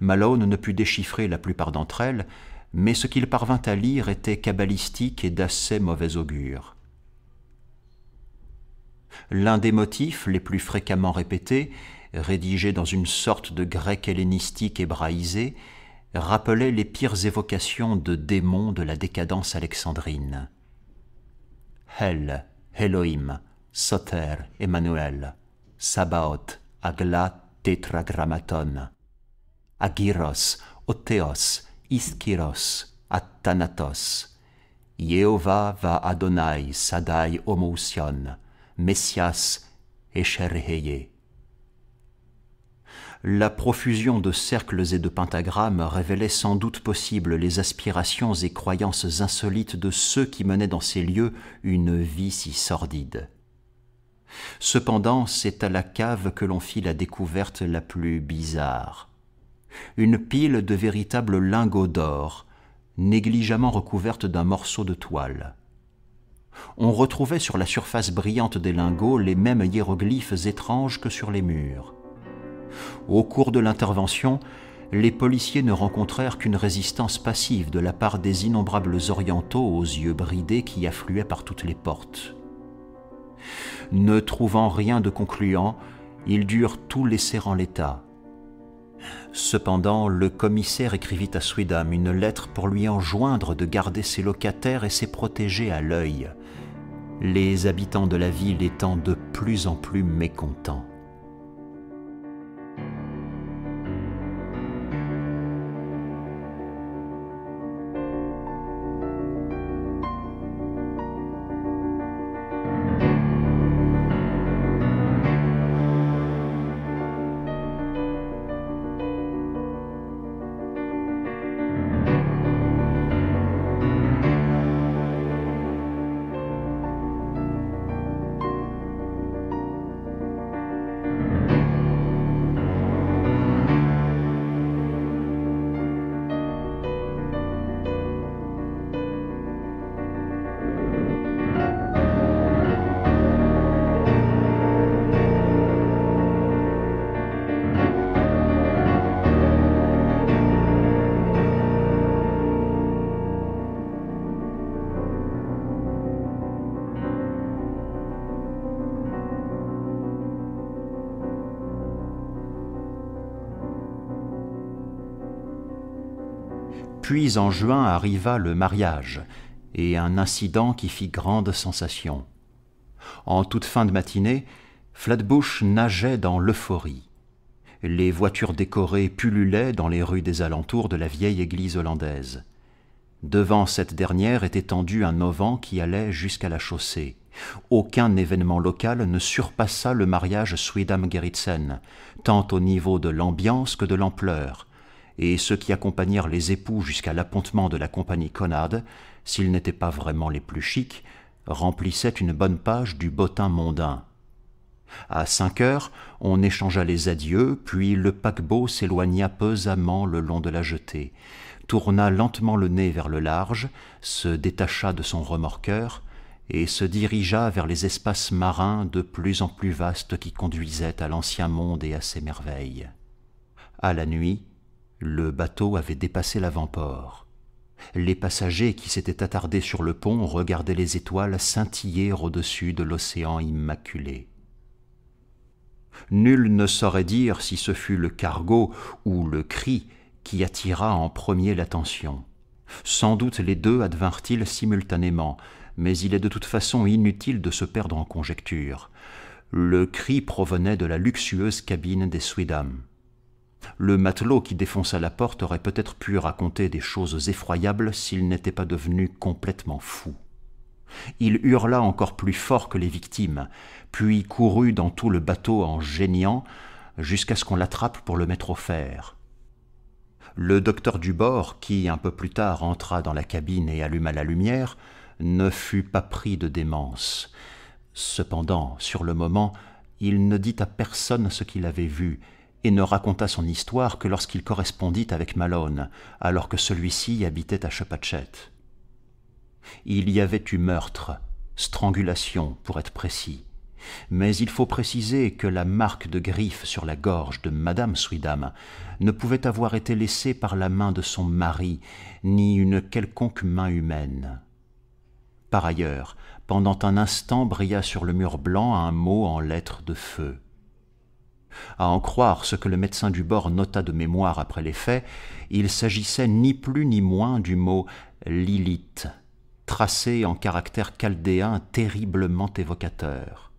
Malone ne put déchiffrer la plupart d'entre elles, mais ce qu'il parvint à lire était cabalistique et d'assez mauvais augure. L'un des motifs les plus fréquemment répétés, rédigé dans une sorte de grec hellénistique hébraïsé, rappelait les pires évocations de démons de la décadence alexandrine. Hel, Elohim, Soter, Emmanuel, Sabaoth, Agla, Tetragrammaton, Agiros, Otéos, iskiros, athanatos. Yehovah va Adonai, Sadai Homousion, Messias, Echerheye. La profusion de cercles et de pentagrammes révélait sans doute possible les aspirations et croyances insolites de ceux qui menaient dans ces lieux une vie si sordide. Cependant, c'est à la cave que l'on fit la découverte la plus bizarre une pile de véritables lingots d'or, négligemment recouverte d'un morceau de toile. On retrouvait sur la surface brillante des lingots les mêmes hiéroglyphes étranges que sur les murs. Au cours de l'intervention, les policiers ne rencontrèrent qu'une résistance passive de la part des innombrables orientaux aux yeux bridés qui affluaient par toutes les portes. Ne trouvant rien de concluant, ils durent tout laisser en l'état, Cependant, le commissaire écrivit à Swedam une lettre pour lui enjoindre de garder ses locataires et ses protégés à l'œil, les habitants de la ville étant de plus en plus mécontents. Puis en juin arriva le mariage, et un incident qui fit grande sensation. En toute fin de matinée, Flatbush nageait dans l'euphorie. Les voitures décorées pullulaient dans les rues des alentours de la vieille église hollandaise. Devant cette dernière était tendu un auvent qui allait jusqu'à la chaussée. Aucun événement local ne surpassa le mariage Swedam Geritsen tant au niveau de l'ambiance que de l'ampleur et ceux qui accompagnèrent les époux jusqu'à l'appontement de la compagnie Connade, s'ils n'étaient pas vraiment les plus chics, remplissaient une bonne page du bottin mondain. À cinq heures, on échangea les adieux, puis le paquebot s'éloigna pesamment le long de la jetée, tourna lentement le nez vers le large, se détacha de son remorqueur, et se dirigea vers les espaces marins de plus en plus vastes qui conduisaient à l'ancien monde et à ses merveilles. À la nuit, le bateau avait dépassé l'avant-port. Les passagers qui s'étaient attardés sur le pont regardaient les étoiles scintiller au-dessus de l'océan immaculé. Nul ne saurait dire si ce fut le cargo ou le cri qui attira en premier l'attention. Sans doute les deux advinrent-ils simultanément, mais il est de toute façon inutile de se perdre en conjectures. Le cri provenait de la luxueuse cabine des le matelot qui défonça la porte aurait peut-être pu raconter des choses effroyables s'il n'était pas devenu complètement fou. Il hurla encore plus fort que les victimes, puis courut dans tout le bateau en geignant, jusqu'à ce qu'on l'attrape pour le mettre au fer. Le docteur Dubord, qui un peu plus tard entra dans la cabine et alluma la lumière, ne fut pas pris de démence. Cependant, sur le moment, il ne dit à personne ce qu'il avait vu, et ne raconta son histoire que lorsqu'il correspondit avec Malone, alors que celui-ci habitait à Chepachet. Il y avait eu meurtre, strangulation pour être précis, mais il faut préciser que la marque de griffe sur la gorge de Madame Swidam ne pouvait avoir été laissée par la main de son mari, ni une quelconque main humaine. Par ailleurs, pendant un instant brilla sur le mur blanc un mot en lettres de feu. À en croire ce que le médecin du bord nota de mémoire après les faits, il s'agissait ni plus ni moins du mot Lilith, tracé en caractères chaldéens terriblement évocateur.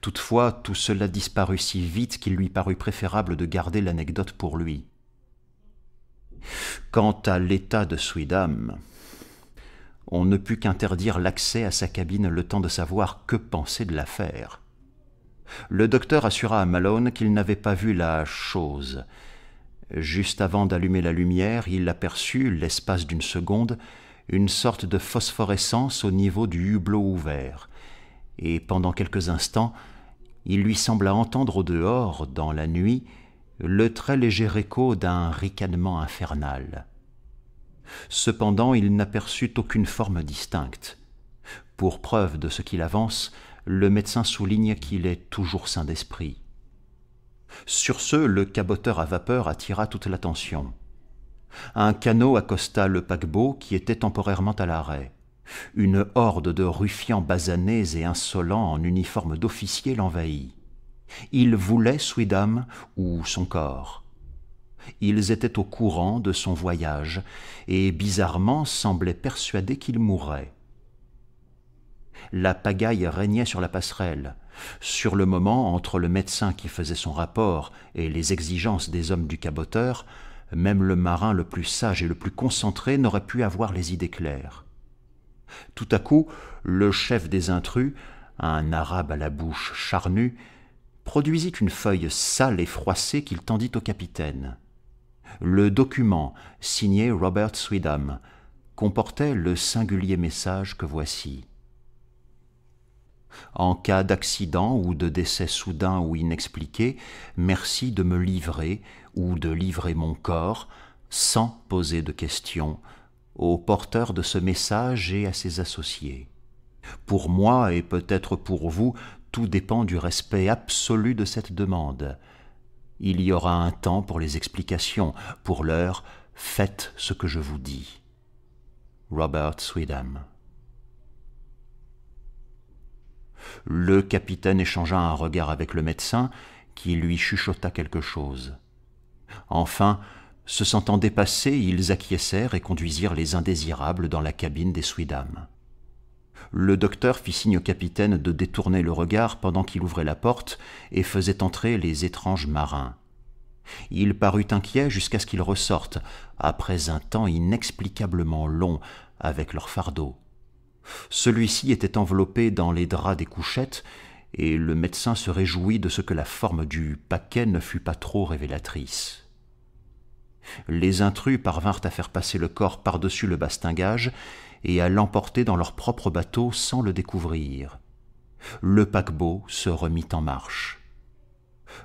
Toutefois, tout cela disparut si vite qu'il lui parut préférable de garder l'anecdote pour lui. Quant à l'état de Swidam, on ne put qu'interdire l'accès à sa cabine le temps de savoir que penser de l'affaire. Le docteur assura à Malone qu'il n'avait pas vu la chose. Juste avant d'allumer la lumière, il aperçut, l'espace d'une seconde, une sorte de phosphorescence au niveau du hublot ouvert. Et pendant quelques instants, il lui sembla entendre au dehors, dans la nuit, le très léger écho d'un ricanement infernal. Cependant, il n'aperçut aucune forme distincte. Pour preuve de ce qu'il avance, le médecin souligne qu'il est toujours sain d'esprit. Sur ce, le caboteur à vapeur attira toute l'attention. Un canot accosta le paquebot qui était temporairement à l'arrêt. Une horde de ruffians basanés et insolents en uniforme d'officier l'envahit. Ils voulaient Swidam ou son corps. Ils étaient au courant de son voyage et bizarrement semblaient persuadés qu'il mourrait la pagaille régnait sur la passerelle. Sur le moment, entre le médecin qui faisait son rapport et les exigences des hommes du caboteur, même le marin le plus sage et le plus concentré n'aurait pu avoir les idées claires. Tout à coup, le chef des intrus, un arabe à la bouche charnue, produisit une feuille sale et froissée qu'il tendit au capitaine. Le document, signé Robert Swidham, comportait le singulier message que voici. En cas d'accident ou de décès soudain ou inexpliqué, merci de me livrer ou de livrer mon corps, sans poser de questions, au porteur de ce message et à ses associés. Pour moi et peut-être pour vous, tout dépend du respect absolu de cette demande. Il y aura un temps pour les explications. Pour l'heure, faites ce que je vous dis. Robert Swedham Le capitaine échangea un regard avec le médecin, qui lui chuchota quelque chose. Enfin, se sentant dépassés, ils acquiescèrent et conduisirent les indésirables dans la cabine des Swidam. Le docteur fit signe au capitaine de détourner le regard pendant qu'il ouvrait la porte et faisait entrer les étranges marins. Il parut inquiet jusqu'à ce qu'ils ressortent, après un temps inexplicablement long, avec leur fardeau. Celui-ci était enveloppé dans les draps des couchettes, et le médecin se réjouit de ce que la forme du paquet ne fût pas trop révélatrice. Les intrus parvinrent à faire passer le corps par-dessus le bastingage et à l'emporter dans leur propre bateau sans le découvrir. Le paquebot se remit en marche.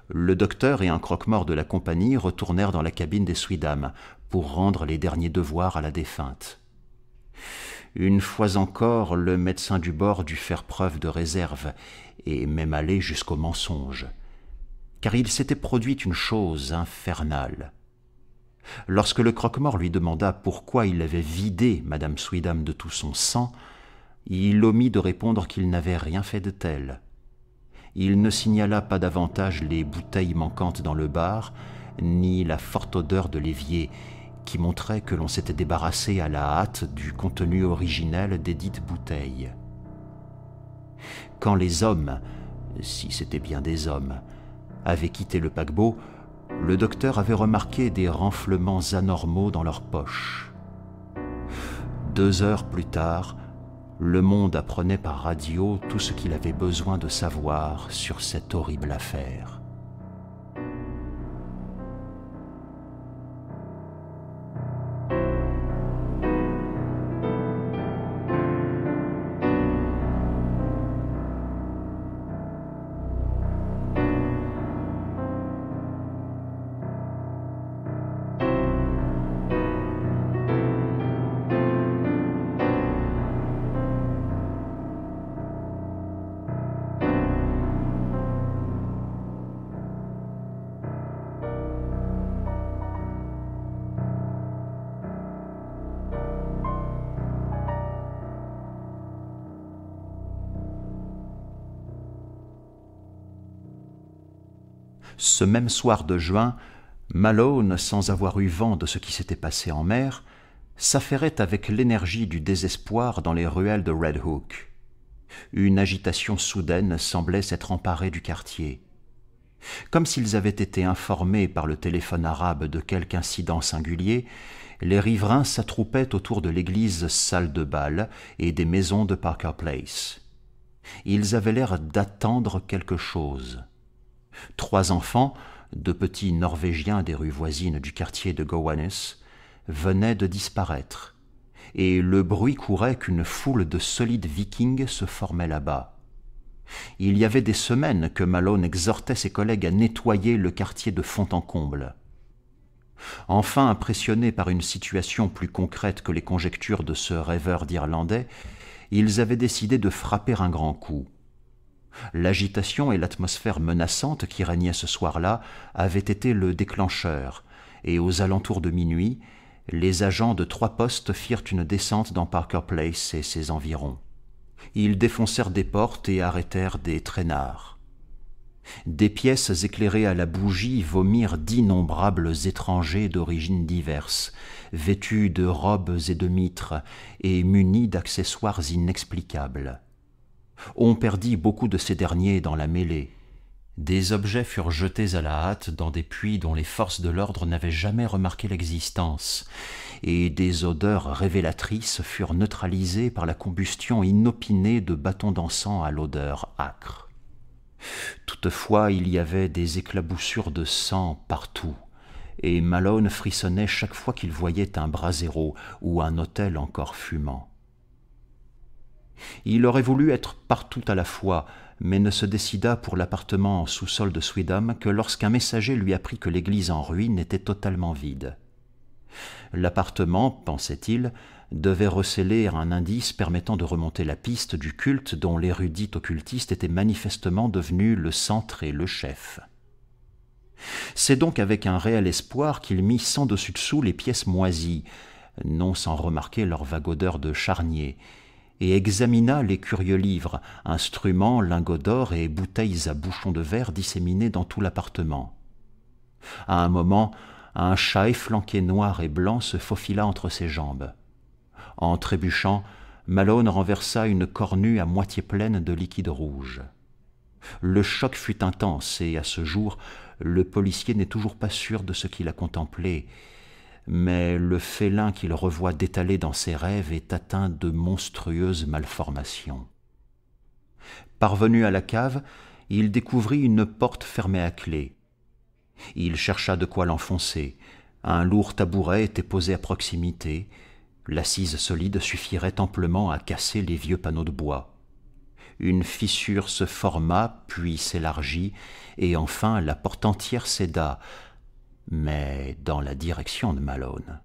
Le docteur et un croque-mort de la compagnie retournèrent dans la cabine des Suidam pour rendre les derniers devoirs à la défunte. Une fois encore, le médecin du bord dut faire preuve de réserve, et même aller jusqu'au mensonge. Car il s'était produit une chose infernale. Lorsque le croque-mort lui demanda pourquoi il avait vidé Madame Swidam de tout son sang, il omit de répondre qu'il n'avait rien fait de tel. Il ne signala pas davantage les bouteilles manquantes dans le bar, ni la forte odeur de l'évier, qui montrait que l'on s'était débarrassé à la hâte du contenu originel des dites bouteilles. Quand les hommes, si c'était bien des hommes, avaient quitté le paquebot, le docteur avait remarqué des renflements anormaux dans leurs poches. Deux heures plus tard, le monde apprenait par radio tout ce qu'il avait besoin de savoir sur cette horrible affaire. ce même soir de juin, Malone, sans avoir eu vent de ce qui s'était passé en mer, s'affairait avec l'énergie du désespoir dans les ruelles de Red Hook. Une agitation soudaine semblait s'être emparée du quartier. Comme s'ils avaient été informés par le téléphone arabe de quelque incident singulier, les riverains s'attroupaient autour de l'église salle de bal et des maisons de Parker Place. Ils avaient l'air d'attendre quelque chose. Trois enfants, deux petits Norvégiens des rues voisines du quartier de Gowanus, venaient de disparaître, et le bruit courait qu'une foule de solides vikings se formait là-bas. Il y avait des semaines que Malone exhortait ses collègues à nettoyer le quartier de fond en comble. Enfin impressionnés par une situation plus concrète que les conjectures de ce rêveur d'Irlandais, ils avaient décidé de frapper un grand coup. L'agitation et l'atmosphère menaçante qui régnaient ce soir-là avaient été le déclencheur, et aux alentours de minuit, les agents de trois postes firent une descente dans Parker Place et ses environs. Ils défoncèrent des portes et arrêtèrent des traînards. Des pièces éclairées à la bougie vomirent d'innombrables étrangers d'origines diverses, vêtus de robes et de mitres, et munis d'accessoires inexplicables. On perdit beaucoup de ces derniers dans la mêlée. Des objets furent jetés à la hâte dans des puits dont les forces de l'ordre n'avaient jamais remarqué l'existence, et des odeurs révélatrices furent neutralisées par la combustion inopinée de bâtons d'encens à l'odeur âcre. Toutefois, il y avait des éclaboussures de sang partout, et Malone frissonnait chaque fois qu'il voyait un brasero ou un autel encore fumant. Il aurait voulu être partout à la fois, mais ne se décida pour l'appartement en sous-sol de Swedham que lorsqu'un messager lui apprit que l'église en ruine était totalement vide. L'appartement, pensait-il, devait recéler un indice permettant de remonter la piste du culte dont l'érudit occultiste était manifestement devenu le centre et le chef. C'est donc avec un réel espoir qu'il mit sans dessus dessous les pièces moisies, non sans remarquer leur vague odeur de charnier, et examina les curieux livres, instruments, lingots d'or et bouteilles à bouchons de verre disséminés dans tout l'appartement. À un moment, un chat efflanqué noir et blanc se faufila entre ses jambes. En trébuchant, Malone renversa une cornue à moitié pleine de liquide rouge. Le choc fut intense et, à ce jour, le policier n'est toujours pas sûr de ce qu'il a contemplé mais le félin qu'il revoit détalé dans ses rêves est atteint de monstrueuses malformations. Parvenu à la cave, il découvrit une porte fermée à clé. Il chercha de quoi l'enfoncer. Un lourd tabouret était posé à proximité. L'assise solide suffirait amplement à casser les vieux panneaux de bois. Une fissure se forma, puis s'élargit, et enfin la porte entière céda, mais dans la direction de Malone.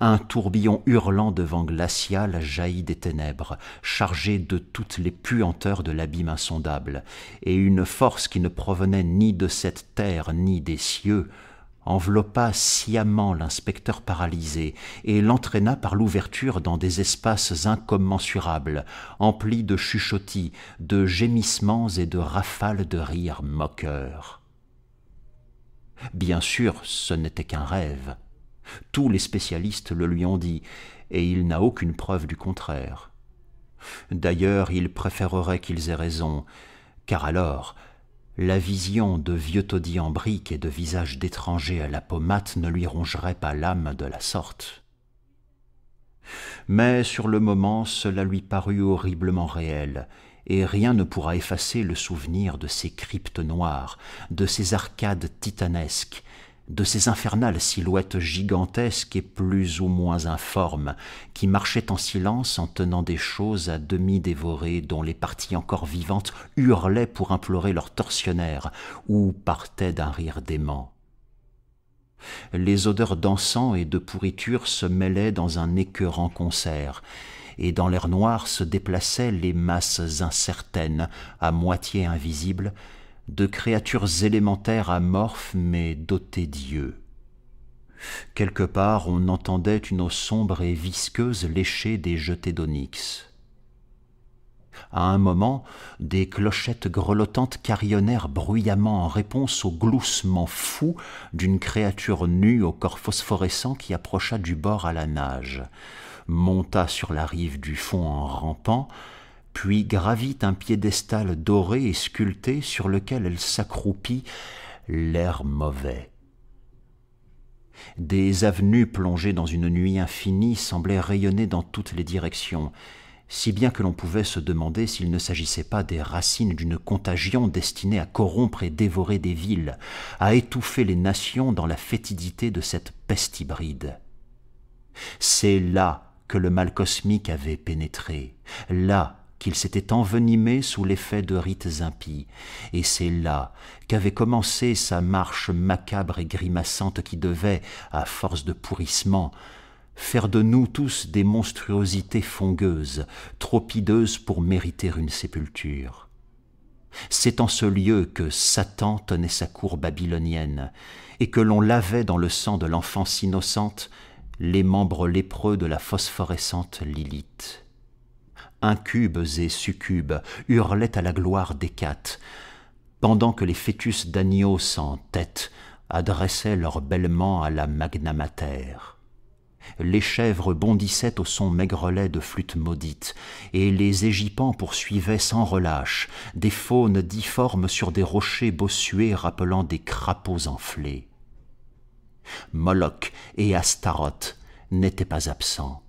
Un tourbillon hurlant de vent glacial jaillit des ténèbres, chargé de toutes les puanteurs de l'abîme insondable, et une force qui ne provenait ni de cette terre ni des cieux enveloppa sciemment l'inspecteur paralysé et l'entraîna par l'ouverture dans des espaces incommensurables, emplis de chuchotis, de gémissements et de rafales de rires moqueurs. Bien sûr, ce n'était qu'un rêve. Tous les spécialistes le lui ont dit, et il n'a aucune preuve du contraire. D'ailleurs, il préférerait qu'ils aient raison, car alors, la vision de vieux taudis en briques et de visages d'étrangers à la pommade ne lui rongerait pas l'âme de la sorte. Mais sur le moment, cela lui parut horriblement réel, et rien ne pourra effacer le souvenir de ces cryptes noires, de ces arcades titanesques, de ces infernales silhouettes gigantesques et plus ou moins informes, qui marchaient en silence en tenant des choses à demi dévorées dont les parties encore vivantes hurlaient pour implorer leur tortionnaire, ou partaient d'un rire dément. Les odeurs d'encens et de pourriture se mêlaient dans un écœurant concert, et dans l'air noir se déplaçaient les masses incertaines, à moitié invisibles, de créatures élémentaires amorphes mais dotées d'yeux. Quelque part on entendait une eau sombre et visqueuse lécher des jetées d'onyx. À un moment, des clochettes grelottantes carillonnèrent bruyamment en réponse au gloussement fou d'une créature nue au corps phosphorescent qui approcha du bord à la nage monta sur la rive du fond en rampant, puis gravit un piédestal doré et sculpté sur lequel elle s'accroupit, l'air mauvais. Des avenues plongées dans une nuit infinie semblaient rayonner dans toutes les directions, si bien que l'on pouvait se demander s'il ne s'agissait pas des racines d'une contagion destinée à corrompre et dévorer des villes, à étouffer les nations dans la fétidité de cette peste hybride. C'est là que le mal cosmique avait pénétré, là qu'il s'était envenimé sous l'effet de rites impies, et c'est là qu'avait commencé sa marche macabre et grimaçante qui devait, à force de pourrissement, faire de nous tous des monstruosités fongueuses, trop hideuses pour mériter une sépulture. C'est en ce lieu que Satan tenait sa cour babylonienne, et que l'on lavait dans le sang de l'enfance innocente les membres lépreux de la phosphorescente Lilith. Incubes et succubes hurlaient à la gloire d'Hécate, pendant que les fœtus d'agneaux sans tête adressaient leurs bêlement à la mater. Les chèvres bondissaient au son maigrelet de flûtes maudites, et les égypans poursuivaient sans relâche des faunes difformes sur des rochers bossués rappelant des crapauds enflés. Moloch et Astaroth n'étaient pas absents.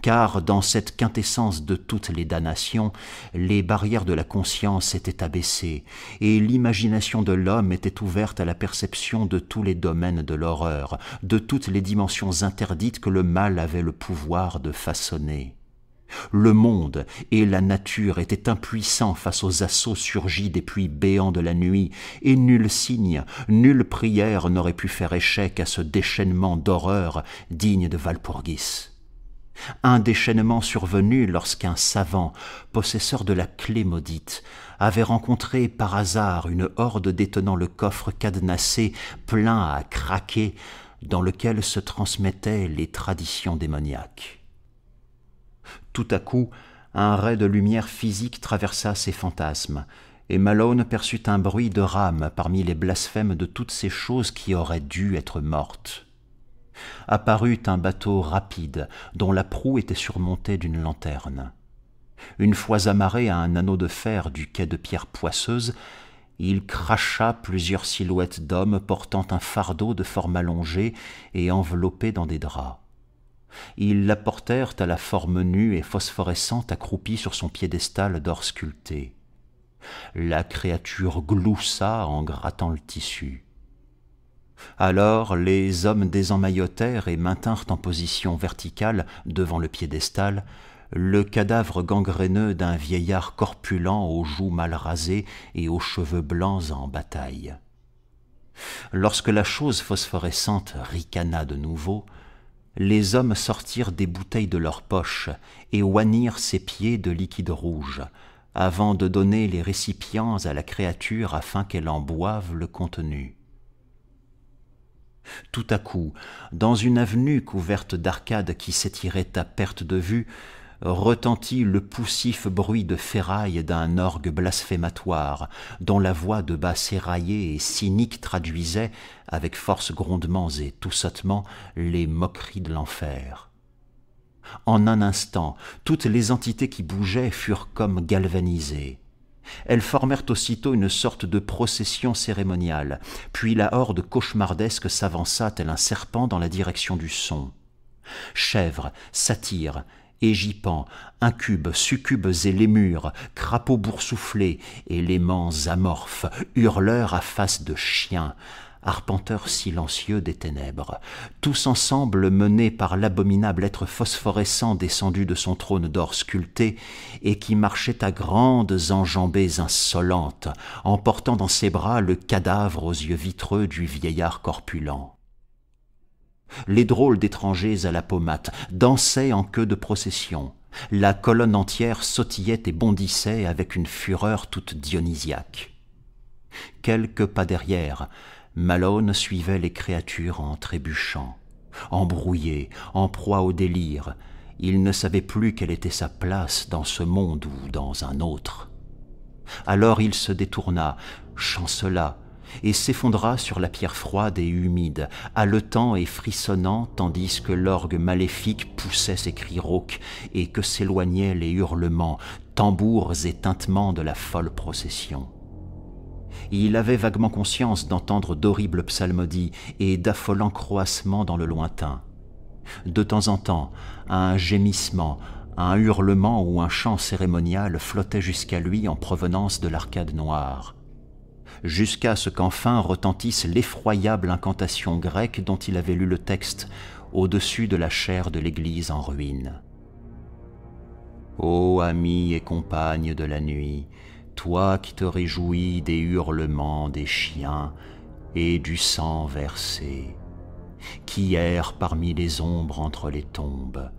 Car dans cette quintessence de toutes les damnations, les barrières de la conscience étaient abaissées, et l'imagination de l'homme était ouverte à la perception de tous les domaines de l'horreur, de toutes les dimensions interdites que le mal avait le pouvoir de façonner. Le monde et la nature étaient impuissants face aux assauts surgis des puits béants de la nuit, et nul signe, nulle prière n'aurait pu faire échec à ce déchaînement d'horreur digne de Valpurgis. Un déchaînement survenu lorsqu'un savant, possesseur de la clé maudite, avait rencontré par hasard une horde détenant le coffre cadenassé plein à craquer dans lequel se transmettaient les traditions démoniaques. Tout à coup, un ray de lumière physique traversa ses fantasmes, et Malone perçut un bruit de rame parmi les blasphèmes de toutes ces choses qui auraient dû être mortes. Apparut un bateau rapide, dont la proue était surmontée d'une lanterne. Une fois amarré à un anneau de fer du quai de pierre poisseuse, il cracha plusieurs silhouettes d'hommes portant un fardeau de forme allongée et enveloppé dans des draps. Ils l'apportèrent à la forme nue et phosphorescente accroupie sur son piédestal d'or sculpté. La créature gloussa en grattant le tissu. Alors les hommes désemmaillotèrent et maintinrent en position verticale, devant le piédestal, le cadavre gangréneux d'un vieillard corpulent aux joues mal rasées et aux cheveux blancs en bataille. Lorsque la chose phosphorescente ricana de nouveau, les hommes sortirent des bouteilles de leurs poches et oignirent ses pieds de liquide rouge, avant de donner les récipients à la créature afin qu'elle en boive le contenu. Tout à coup, dans une avenue couverte d'arcades qui s'étirait à perte de vue, retentit le poussif bruit de ferraille d'un orgue blasphématoire, dont la voix de bas éraillée et cynique traduisait, avec force grondements et toussotements, les moqueries de l'enfer. En un instant, toutes les entités qui bougeaient furent comme galvanisées. Elles formèrent aussitôt une sorte de procession cérémoniale, puis la horde cauchemardesque s'avança tel un serpent dans la direction du son. Chèvres, satyres, égypans, incubes, succubes et lémures, crapauds boursouflés, éléments amorphes, hurleurs à face de chiens, arpenteurs silencieux des ténèbres, tous ensemble menés par l'abominable être phosphorescent descendu de son trône d'or sculpté, et qui marchait à grandes enjambées insolentes, emportant dans ses bras le cadavre aux yeux vitreux du vieillard corpulent. Les drôles d'étrangers à la pommade dansaient en queue de procession. La colonne entière sautillait et bondissait avec une fureur toute dionysiaque. Quelques pas derrière, Malone suivait les créatures en trébuchant. Embrouillé, en proie au délire, il ne savait plus quelle était sa place dans ce monde ou dans un autre. Alors il se détourna, chancela, et s'effondra sur la pierre froide et humide, haletant et frissonnant tandis que l'orgue maléfique poussait ses cris rauques et que s'éloignaient les hurlements, tambours et tintements de la folle procession. Il avait vaguement conscience d'entendre d'horribles psalmodies et d'affolants croassements dans le lointain. De temps en temps, un gémissement, un hurlement ou un chant cérémonial flottait jusqu'à lui en provenance de l'arcade noire jusqu'à ce qu'enfin retentisse l'effroyable incantation grecque dont il avait lu le texte au-dessus de la chaire de l'église en ruine. Ô ami et compagne de la nuit, toi qui te réjouis des hurlements des chiens et du sang versé, qui erre parmi les ombres entre les tombes,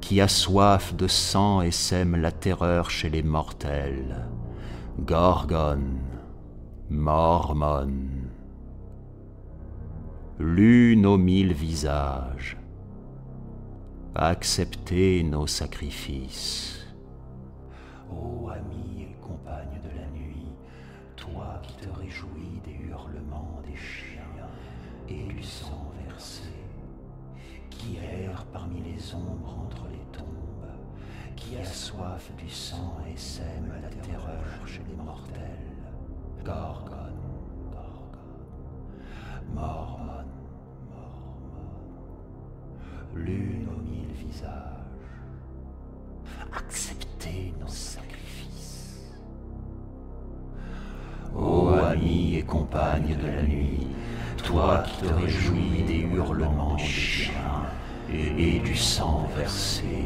qui a de sang et sème la terreur chez les mortels, Gorgone, mormone. Lune aux mille visages, acceptez nos sacrifices. Ô ami et compagne de la nuit, toi qui te réjouis des hurlements des chiens et du sang versé, qui erre parmi les ombres entre les tombes, qui a du sang et sème la terreur chez les mortels, Gorgon, Gorgon, Mormon, Mormon, lune aux mille visages, acceptez nos sacrifices. Ô amis et compagne de la nuit, toi qui te réjouis des hurlements des chiens et, du sang versé,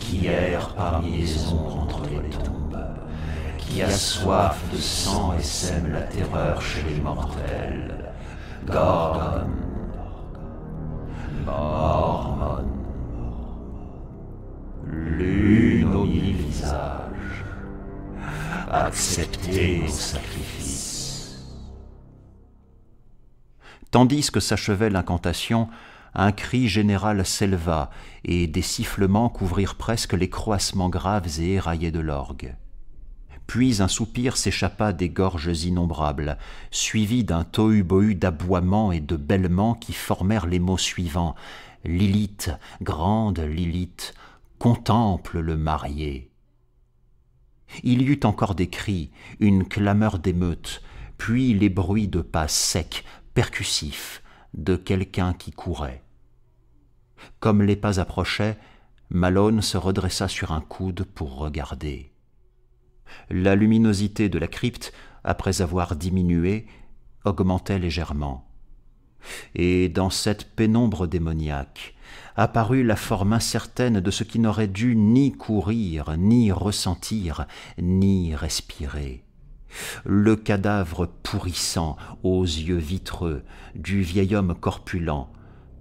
qui erre parmi les ombres entre les tons, qui a soif de sang et sème la terreur chez les mortels. Gordon, Mormon. Lune au mille visages. Acceptez nos sacrifice. Tandis que s'achevait l'incantation, un cri général s'éleva, et des sifflements couvrirent presque les croissements graves et éraillés de l'orgue puis un soupir s'échappa des gorges innombrables, suivi d'un tohu-bohu d'aboiements et de bêlements qui formèrent les mots suivants. Lilith, grande Lilith, contemple le marié. Il y eut encore des cris, une clameur d'émeute, puis les bruits de pas secs, percussifs, de quelqu'un qui courait. Comme les pas approchaient, Malone se redressa sur un coude pour regarder. La luminosité de la crypte, après avoir diminué, augmentait légèrement. Et dans cette pénombre démoniaque, apparut la forme incertaine de ce qui n'aurait dû ni courir, ni ressentir, ni respirer. Le cadavre pourrissant aux yeux vitreux du vieil homme corpulent,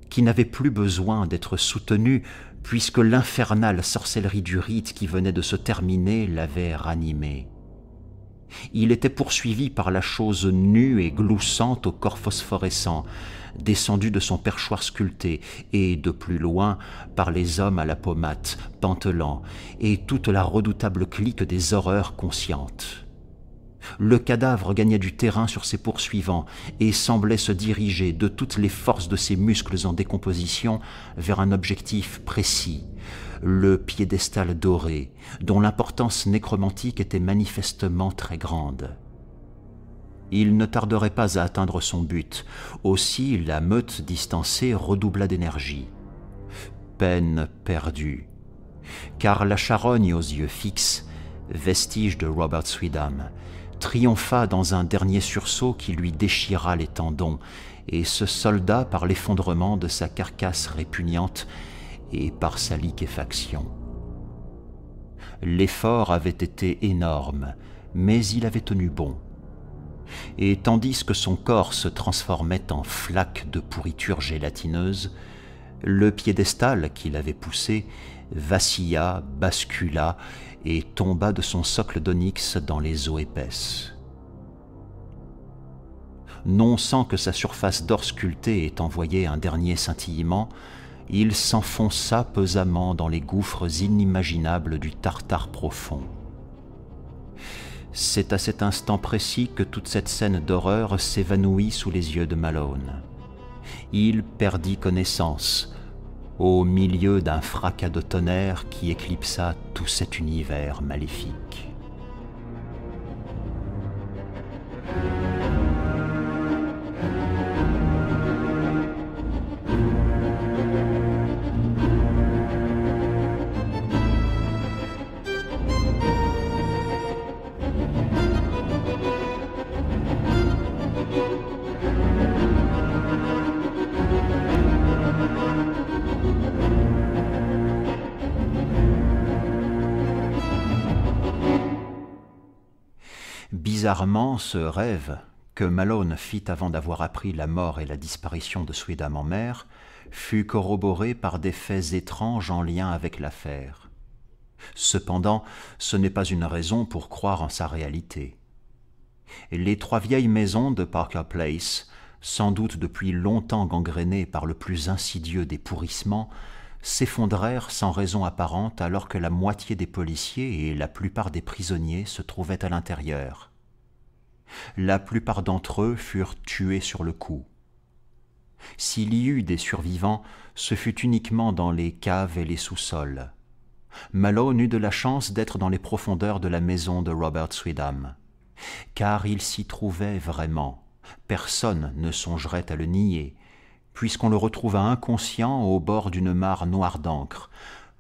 qui n'avait plus besoin d'être soutenu puisque l'infernale sorcellerie du rite qui venait de se terminer l'avait ranimé. Il était poursuivi par la chose nue et gloussante au corps phosphorescent, descendu de son perchoir sculpté, et de plus loin par les hommes à la pommate, pantelant, et toute la redoutable clique des horreurs conscientes. Le cadavre gagnait du terrain sur ses poursuivants et semblait se diriger de toutes les forces de ses muscles en décomposition vers un objectif précis, le piédestal doré, dont l'importance nécromantique était manifestement très grande. Il ne tarderait pas à atteindre son but, aussi la meute distancée redoubla d'énergie. Peine perdue, car la charogne aux yeux fixes, vestige de Robert Swedam, triompha dans un dernier sursaut qui lui déchira les tendons, et se solda par l'effondrement de sa carcasse répugnante et par sa liquéfaction. L'effort avait été énorme, mais il avait tenu bon. Et tandis que son corps se transformait en flaque de pourriture gélatineuse, le piédestal qu'il avait poussé vacilla, bascula, et tomba de son socle d'onyx dans les eaux épaisses. Non sans que sa surface d'or sculpté ait envoyé un dernier scintillement, il s'enfonça pesamment dans les gouffres inimaginables du Tartare profond. C'est à cet instant précis que toute cette scène d'horreur s'évanouit sous les yeux de Malone. Il perdit connaissance, au milieu d'un fracas de tonnerre qui éclipsa tout cet univers maléfique. bizarrement ce rêve que Malone fit avant d'avoir appris la mort et la disparition de Swedam en mer fut corroboré par des faits étranges en lien avec l'affaire. Cependant, ce n'est pas une raison pour croire en sa réalité. Les trois vieilles maisons de Parker Place, sans doute depuis longtemps gangrénées par le plus insidieux des pourrissements, s'effondrèrent sans raison apparente alors que la moitié des policiers et la plupart des prisonniers se trouvaient à l'intérieur. La plupart d'entre eux furent tués sur le coup. S'il y eut des survivants, ce fut uniquement dans les caves et les sous-sols. Malone eut de la chance d'être dans les profondeurs de la maison de Robert Swedham. car il s'y trouvait vraiment. Personne ne songerait à le nier, puisqu'on le retrouva inconscient au bord d'une mare noire d'encre,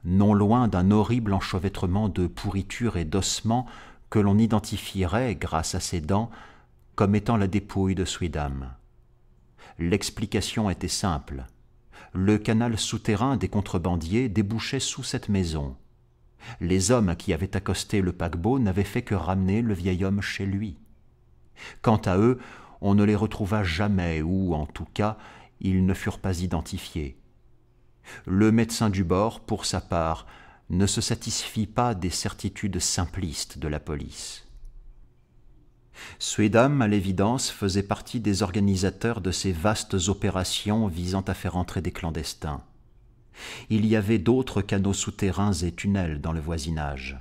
non loin d'un horrible enchevêtrement de pourriture et d'ossements que l'on identifierait, grâce à ses dents, comme étant la dépouille de Swidam. L'explication était simple. Le canal souterrain des contrebandiers débouchait sous cette maison. Les hommes qui avaient accosté le paquebot n'avaient fait que ramener le vieil homme chez lui. Quant à eux, on ne les retrouva jamais, ou en tout cas, ils ne furent pas identifiés. Le médecin du bord, pour sa part, ne se satisfit pas des certitudes simplistes de la police. Suédam, à l'évidence, faisait partie des organisateurs de ces vastes opérations visant à faire entrer des clandestins. Il y avait d'autres canaux souterrains et tunnels dans le voisinage.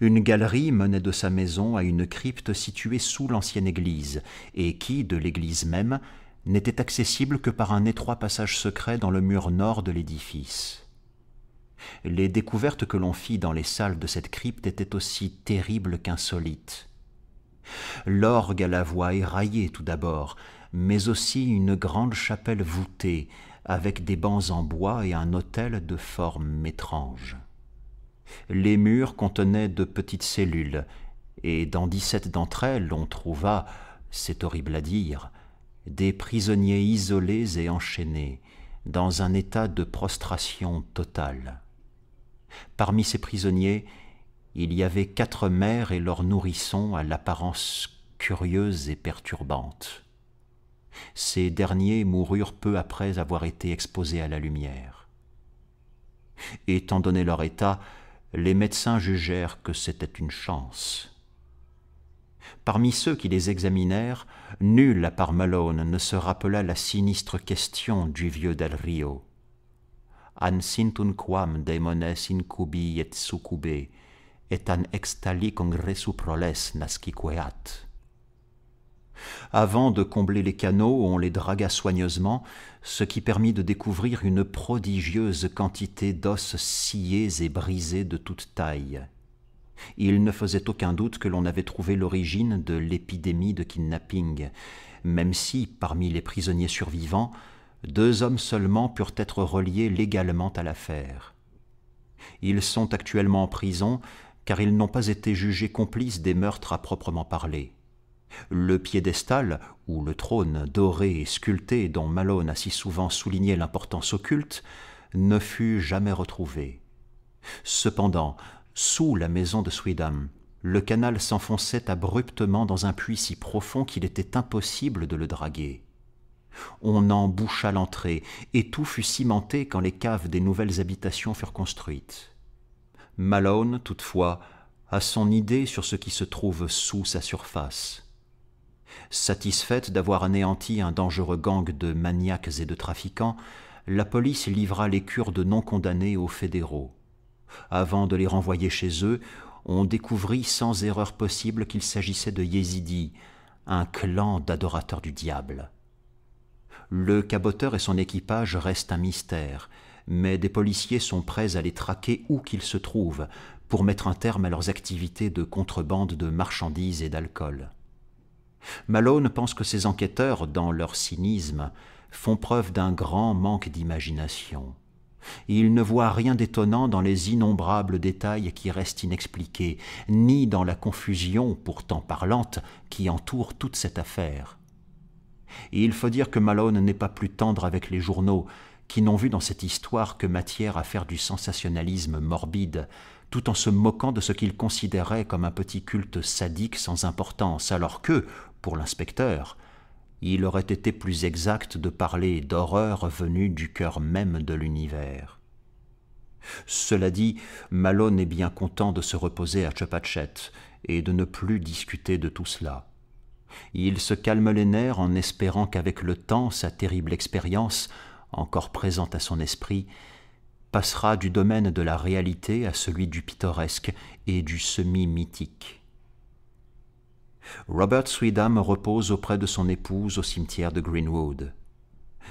Une galerie menait de sa maison à une crypte située sous l'ancienne église, et qui, de l'église même, n'était accessible que par un étroit passage secret dans le mur nord de l'édifice. Les découvertes que l'on fit dans les salles de cette crypte étaient aussi terribles qu'insolites. L'orgue à la voix éraillée tout d'abord, mais aussi une grande chapelle voûtée, avec des bancs en bois et un autel de forme étrange. Les murs contenaient de petites cellules, et dans dix-sept d'entre elles on trouva, c'est horrible à dire, des prisonniers isolés et enchaînés, dans un état de prostration totale. Parmi ces prisonniers, il y avait quatre mères et leurs nourrissons à l'apparence curieuse et perturbante. Ces derniers moururent peu après avoir été exposés à la lumière. Étant donné leur état, les médecins jugèrent que c'était une chance. Parmi ceux qui les examinèrent, nul à part Malone ne se rappela la sinistre question du vieux Del Rio an sintunquam démones incubi et succube, et an extali congressu proles nasciqueat. Avant de combler les canaux, on les dragua soigneusement, ce qui permit de découvrir une prodigieuse quantité d'os sciés et brisés de toute taille. Il ne faisait aucun doute que l'on avait trouvé l'origine de l'épidémie de kidnapping, même si, parmi les prisonniers survivants, deux hommes seulement purent être reliés légalement à l'affaire. Ils sont actuellement en prison car ils n'ont pas été jugés complices des meurtres à proprement parler. Le piédestal, ou le trône doré et sculpté dont Malone a si souvent souligné l'importance occulte, ne fut jamais retrouvé. Cependant, sous la maison de Swedham, le canal s'enfonçait abruptement dans un puits si profond qu'il était impossible de le draguer. On en boucha l'entrée, et tout fut cimenté quand les caves des nouvelles habitations furent construites. Malone, toutefois, a son idée sur ce qui se trouve sous sa surface. Satisfaite d'avoir anéanti un dangereux gang de maniaques et de trafiquants, la police livra les Kurdes non condamnés aux fédéraux. Avant de les renvoyer chez eux, on découvrit sans erreur possible qu'il s'agissait de Yézidis, un clan d'adorateurs du diable. Le caboteur et son équipage restent un mystère, mais des policiers sont prêts à les traquer où qu'ils se trouvent pour mettre un terme à leurs activités de contrebande de marchandises et d'alcool. Malone pense que ces enquêteurs, dans leur cynisme, font preuve d'un grand manque d'imagination. Ils ne voient rien d'étonnant dans les innombrables détails qui restent inexpliqués, ni dans la confusion, pourtant parlante, qui entoure toute cette affaire. Et il faut dire que Malone n'est pas plus tendre avec les journaux, qui n'ont vu dans cette histoire que matière à faire du sensationnalisme morbide, tout en se moquant de ce qu'ils considéraient comme un petit culte sadique sans importance, alors que, pour l'inspecteur, il aurait été plus exact de parler d'horreur venue du cœur même de l'univers. Cela dit, Malone est bien content de se reposer à Chepachet et de ne plus discuter de tout cela. Il se calme les nerfs en espérant qu'avec le temps, sa terrible expérience, encore présente à son esprit, passera du domaine de la réalité à celui du pittoresque et du semi-mythique. Robert Sweedham repose auprès de son épouse au cimetière de Greenwood.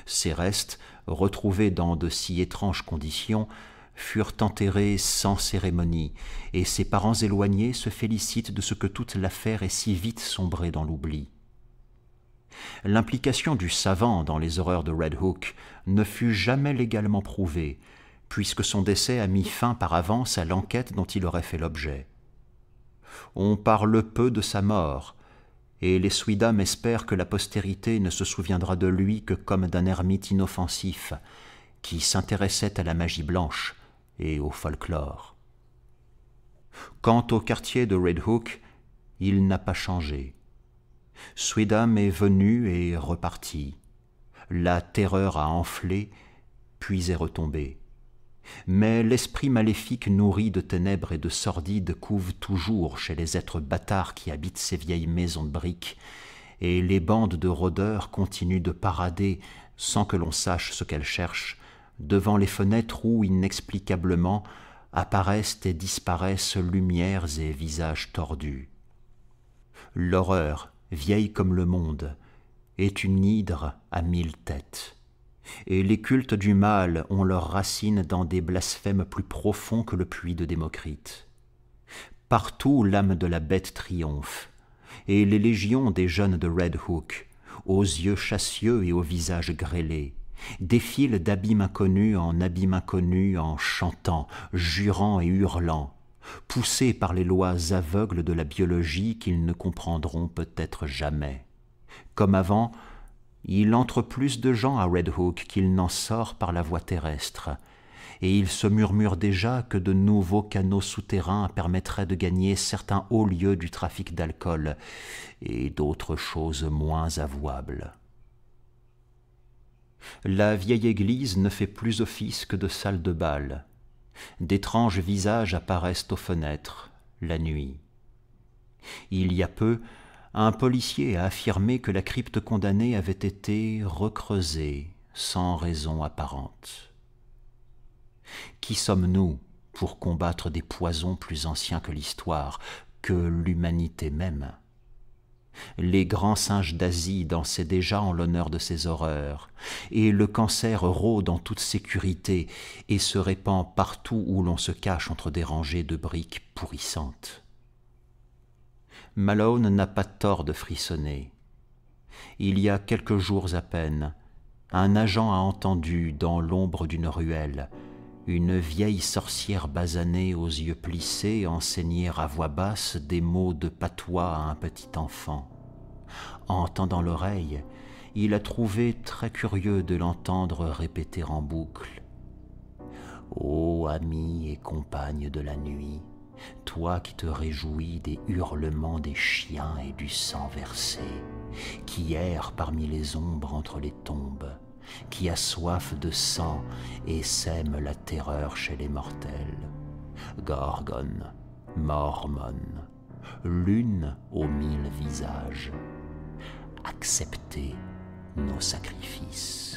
Ses restes, retrouvés dans de si étranges conditions, furent enterrés sans cérémonie, et ses parents éloignés se félicitent de ce que toute l'affaire est si vite sombrée dans l'oubli. L'implication du savant dans les horreurs de Red Hook ne fut jamais légalement prouvée, puisque son décès a mis fin par avance à l'enquête dont il aurait fait l'objet. On parle peu de sa mort, et les Suidam espèrent que la postérité ne se souviendra de lui que comme d'un ermite inoffensif, qui s'intéressait à la magie blanche, et au folklore. Quant au quartier de Red Hook, il n'a pas changé. Swedam est venu et reparti. La terreur a enflé, puis est retombée. Mais l'esprit maléfique nourri de ténèbres et de sordides couve toujours chez les êtres bâtards qui habitent ces vieilles maisons de briques, et les bandes de rôdeurs continuent de parader sans que l'on sache ce qu'elles cherchent, devant les fenêtres où, inexplicablement, apparaissent et disparaissent lumières et visages tordus. L'horreur, vieille comme le monde, est une hydre à mille têtes. Et les cultes du mal ont leurs racines dans des blasphèmes plus profonds que le puits de Démocrite. Partout l'âme de la bête triomphe, et les légions des jeunes de Red Hook, aux yeux chassieux et aux visages grêlés défilent d'abîme inconnu en abîme inconnu en chantant, jurant et hurlant, poussés par les lois aveugles de la biologie qu'ils ne comprendront peut-être jamais. Comme avant, il entre plus de gens à Red Hook qu'il n'en sort par la voie terrestre, et il se murmure déjà que de nouveaux canaux souterrains permettraient de gagner certains hauts lieux du trafic d'alcool et d'autres choses moins avouables. La vieille église ne fait plus office que de salle de bal. D'étranges visages apparaissent aux fenêtres, la nuit. Il y a peu, un policier a affirmé que la crypte condamnée avait été recreusée sans raison apparente. Qui sommes-nous pour combattre des poisons plus anciens que l'histoire, que l'humanité même les grands singes d'Asie dansaient déjà en l'honneur de ces horreurs, et le cancer rôde en toute sécurité et se répand partout où l'on se cache entre des rangées de briques pourrissantes. Malone n'a pas tort de frissonner. Il y a quelques jours à peine, un agent a entendu, dans l'ombre d'une ruelle, une vieille sorcière basanée aux yeux plissés enseignait à voix basse des mots de patois à un petit enfant. En tendant l'oreille, il a trouvé très curieux de l'entendre répéter en boucle. Ô ami et compagne de la nuit, toi qui te réjouis des hurlements des chiens et du sang versé, qui erre parmi les ombres entre les tombes, qui a soif de sang et sème la terreur chez les mortels. Gorgone, mormone, lune aux mille visages, acceptez nos sacrifices.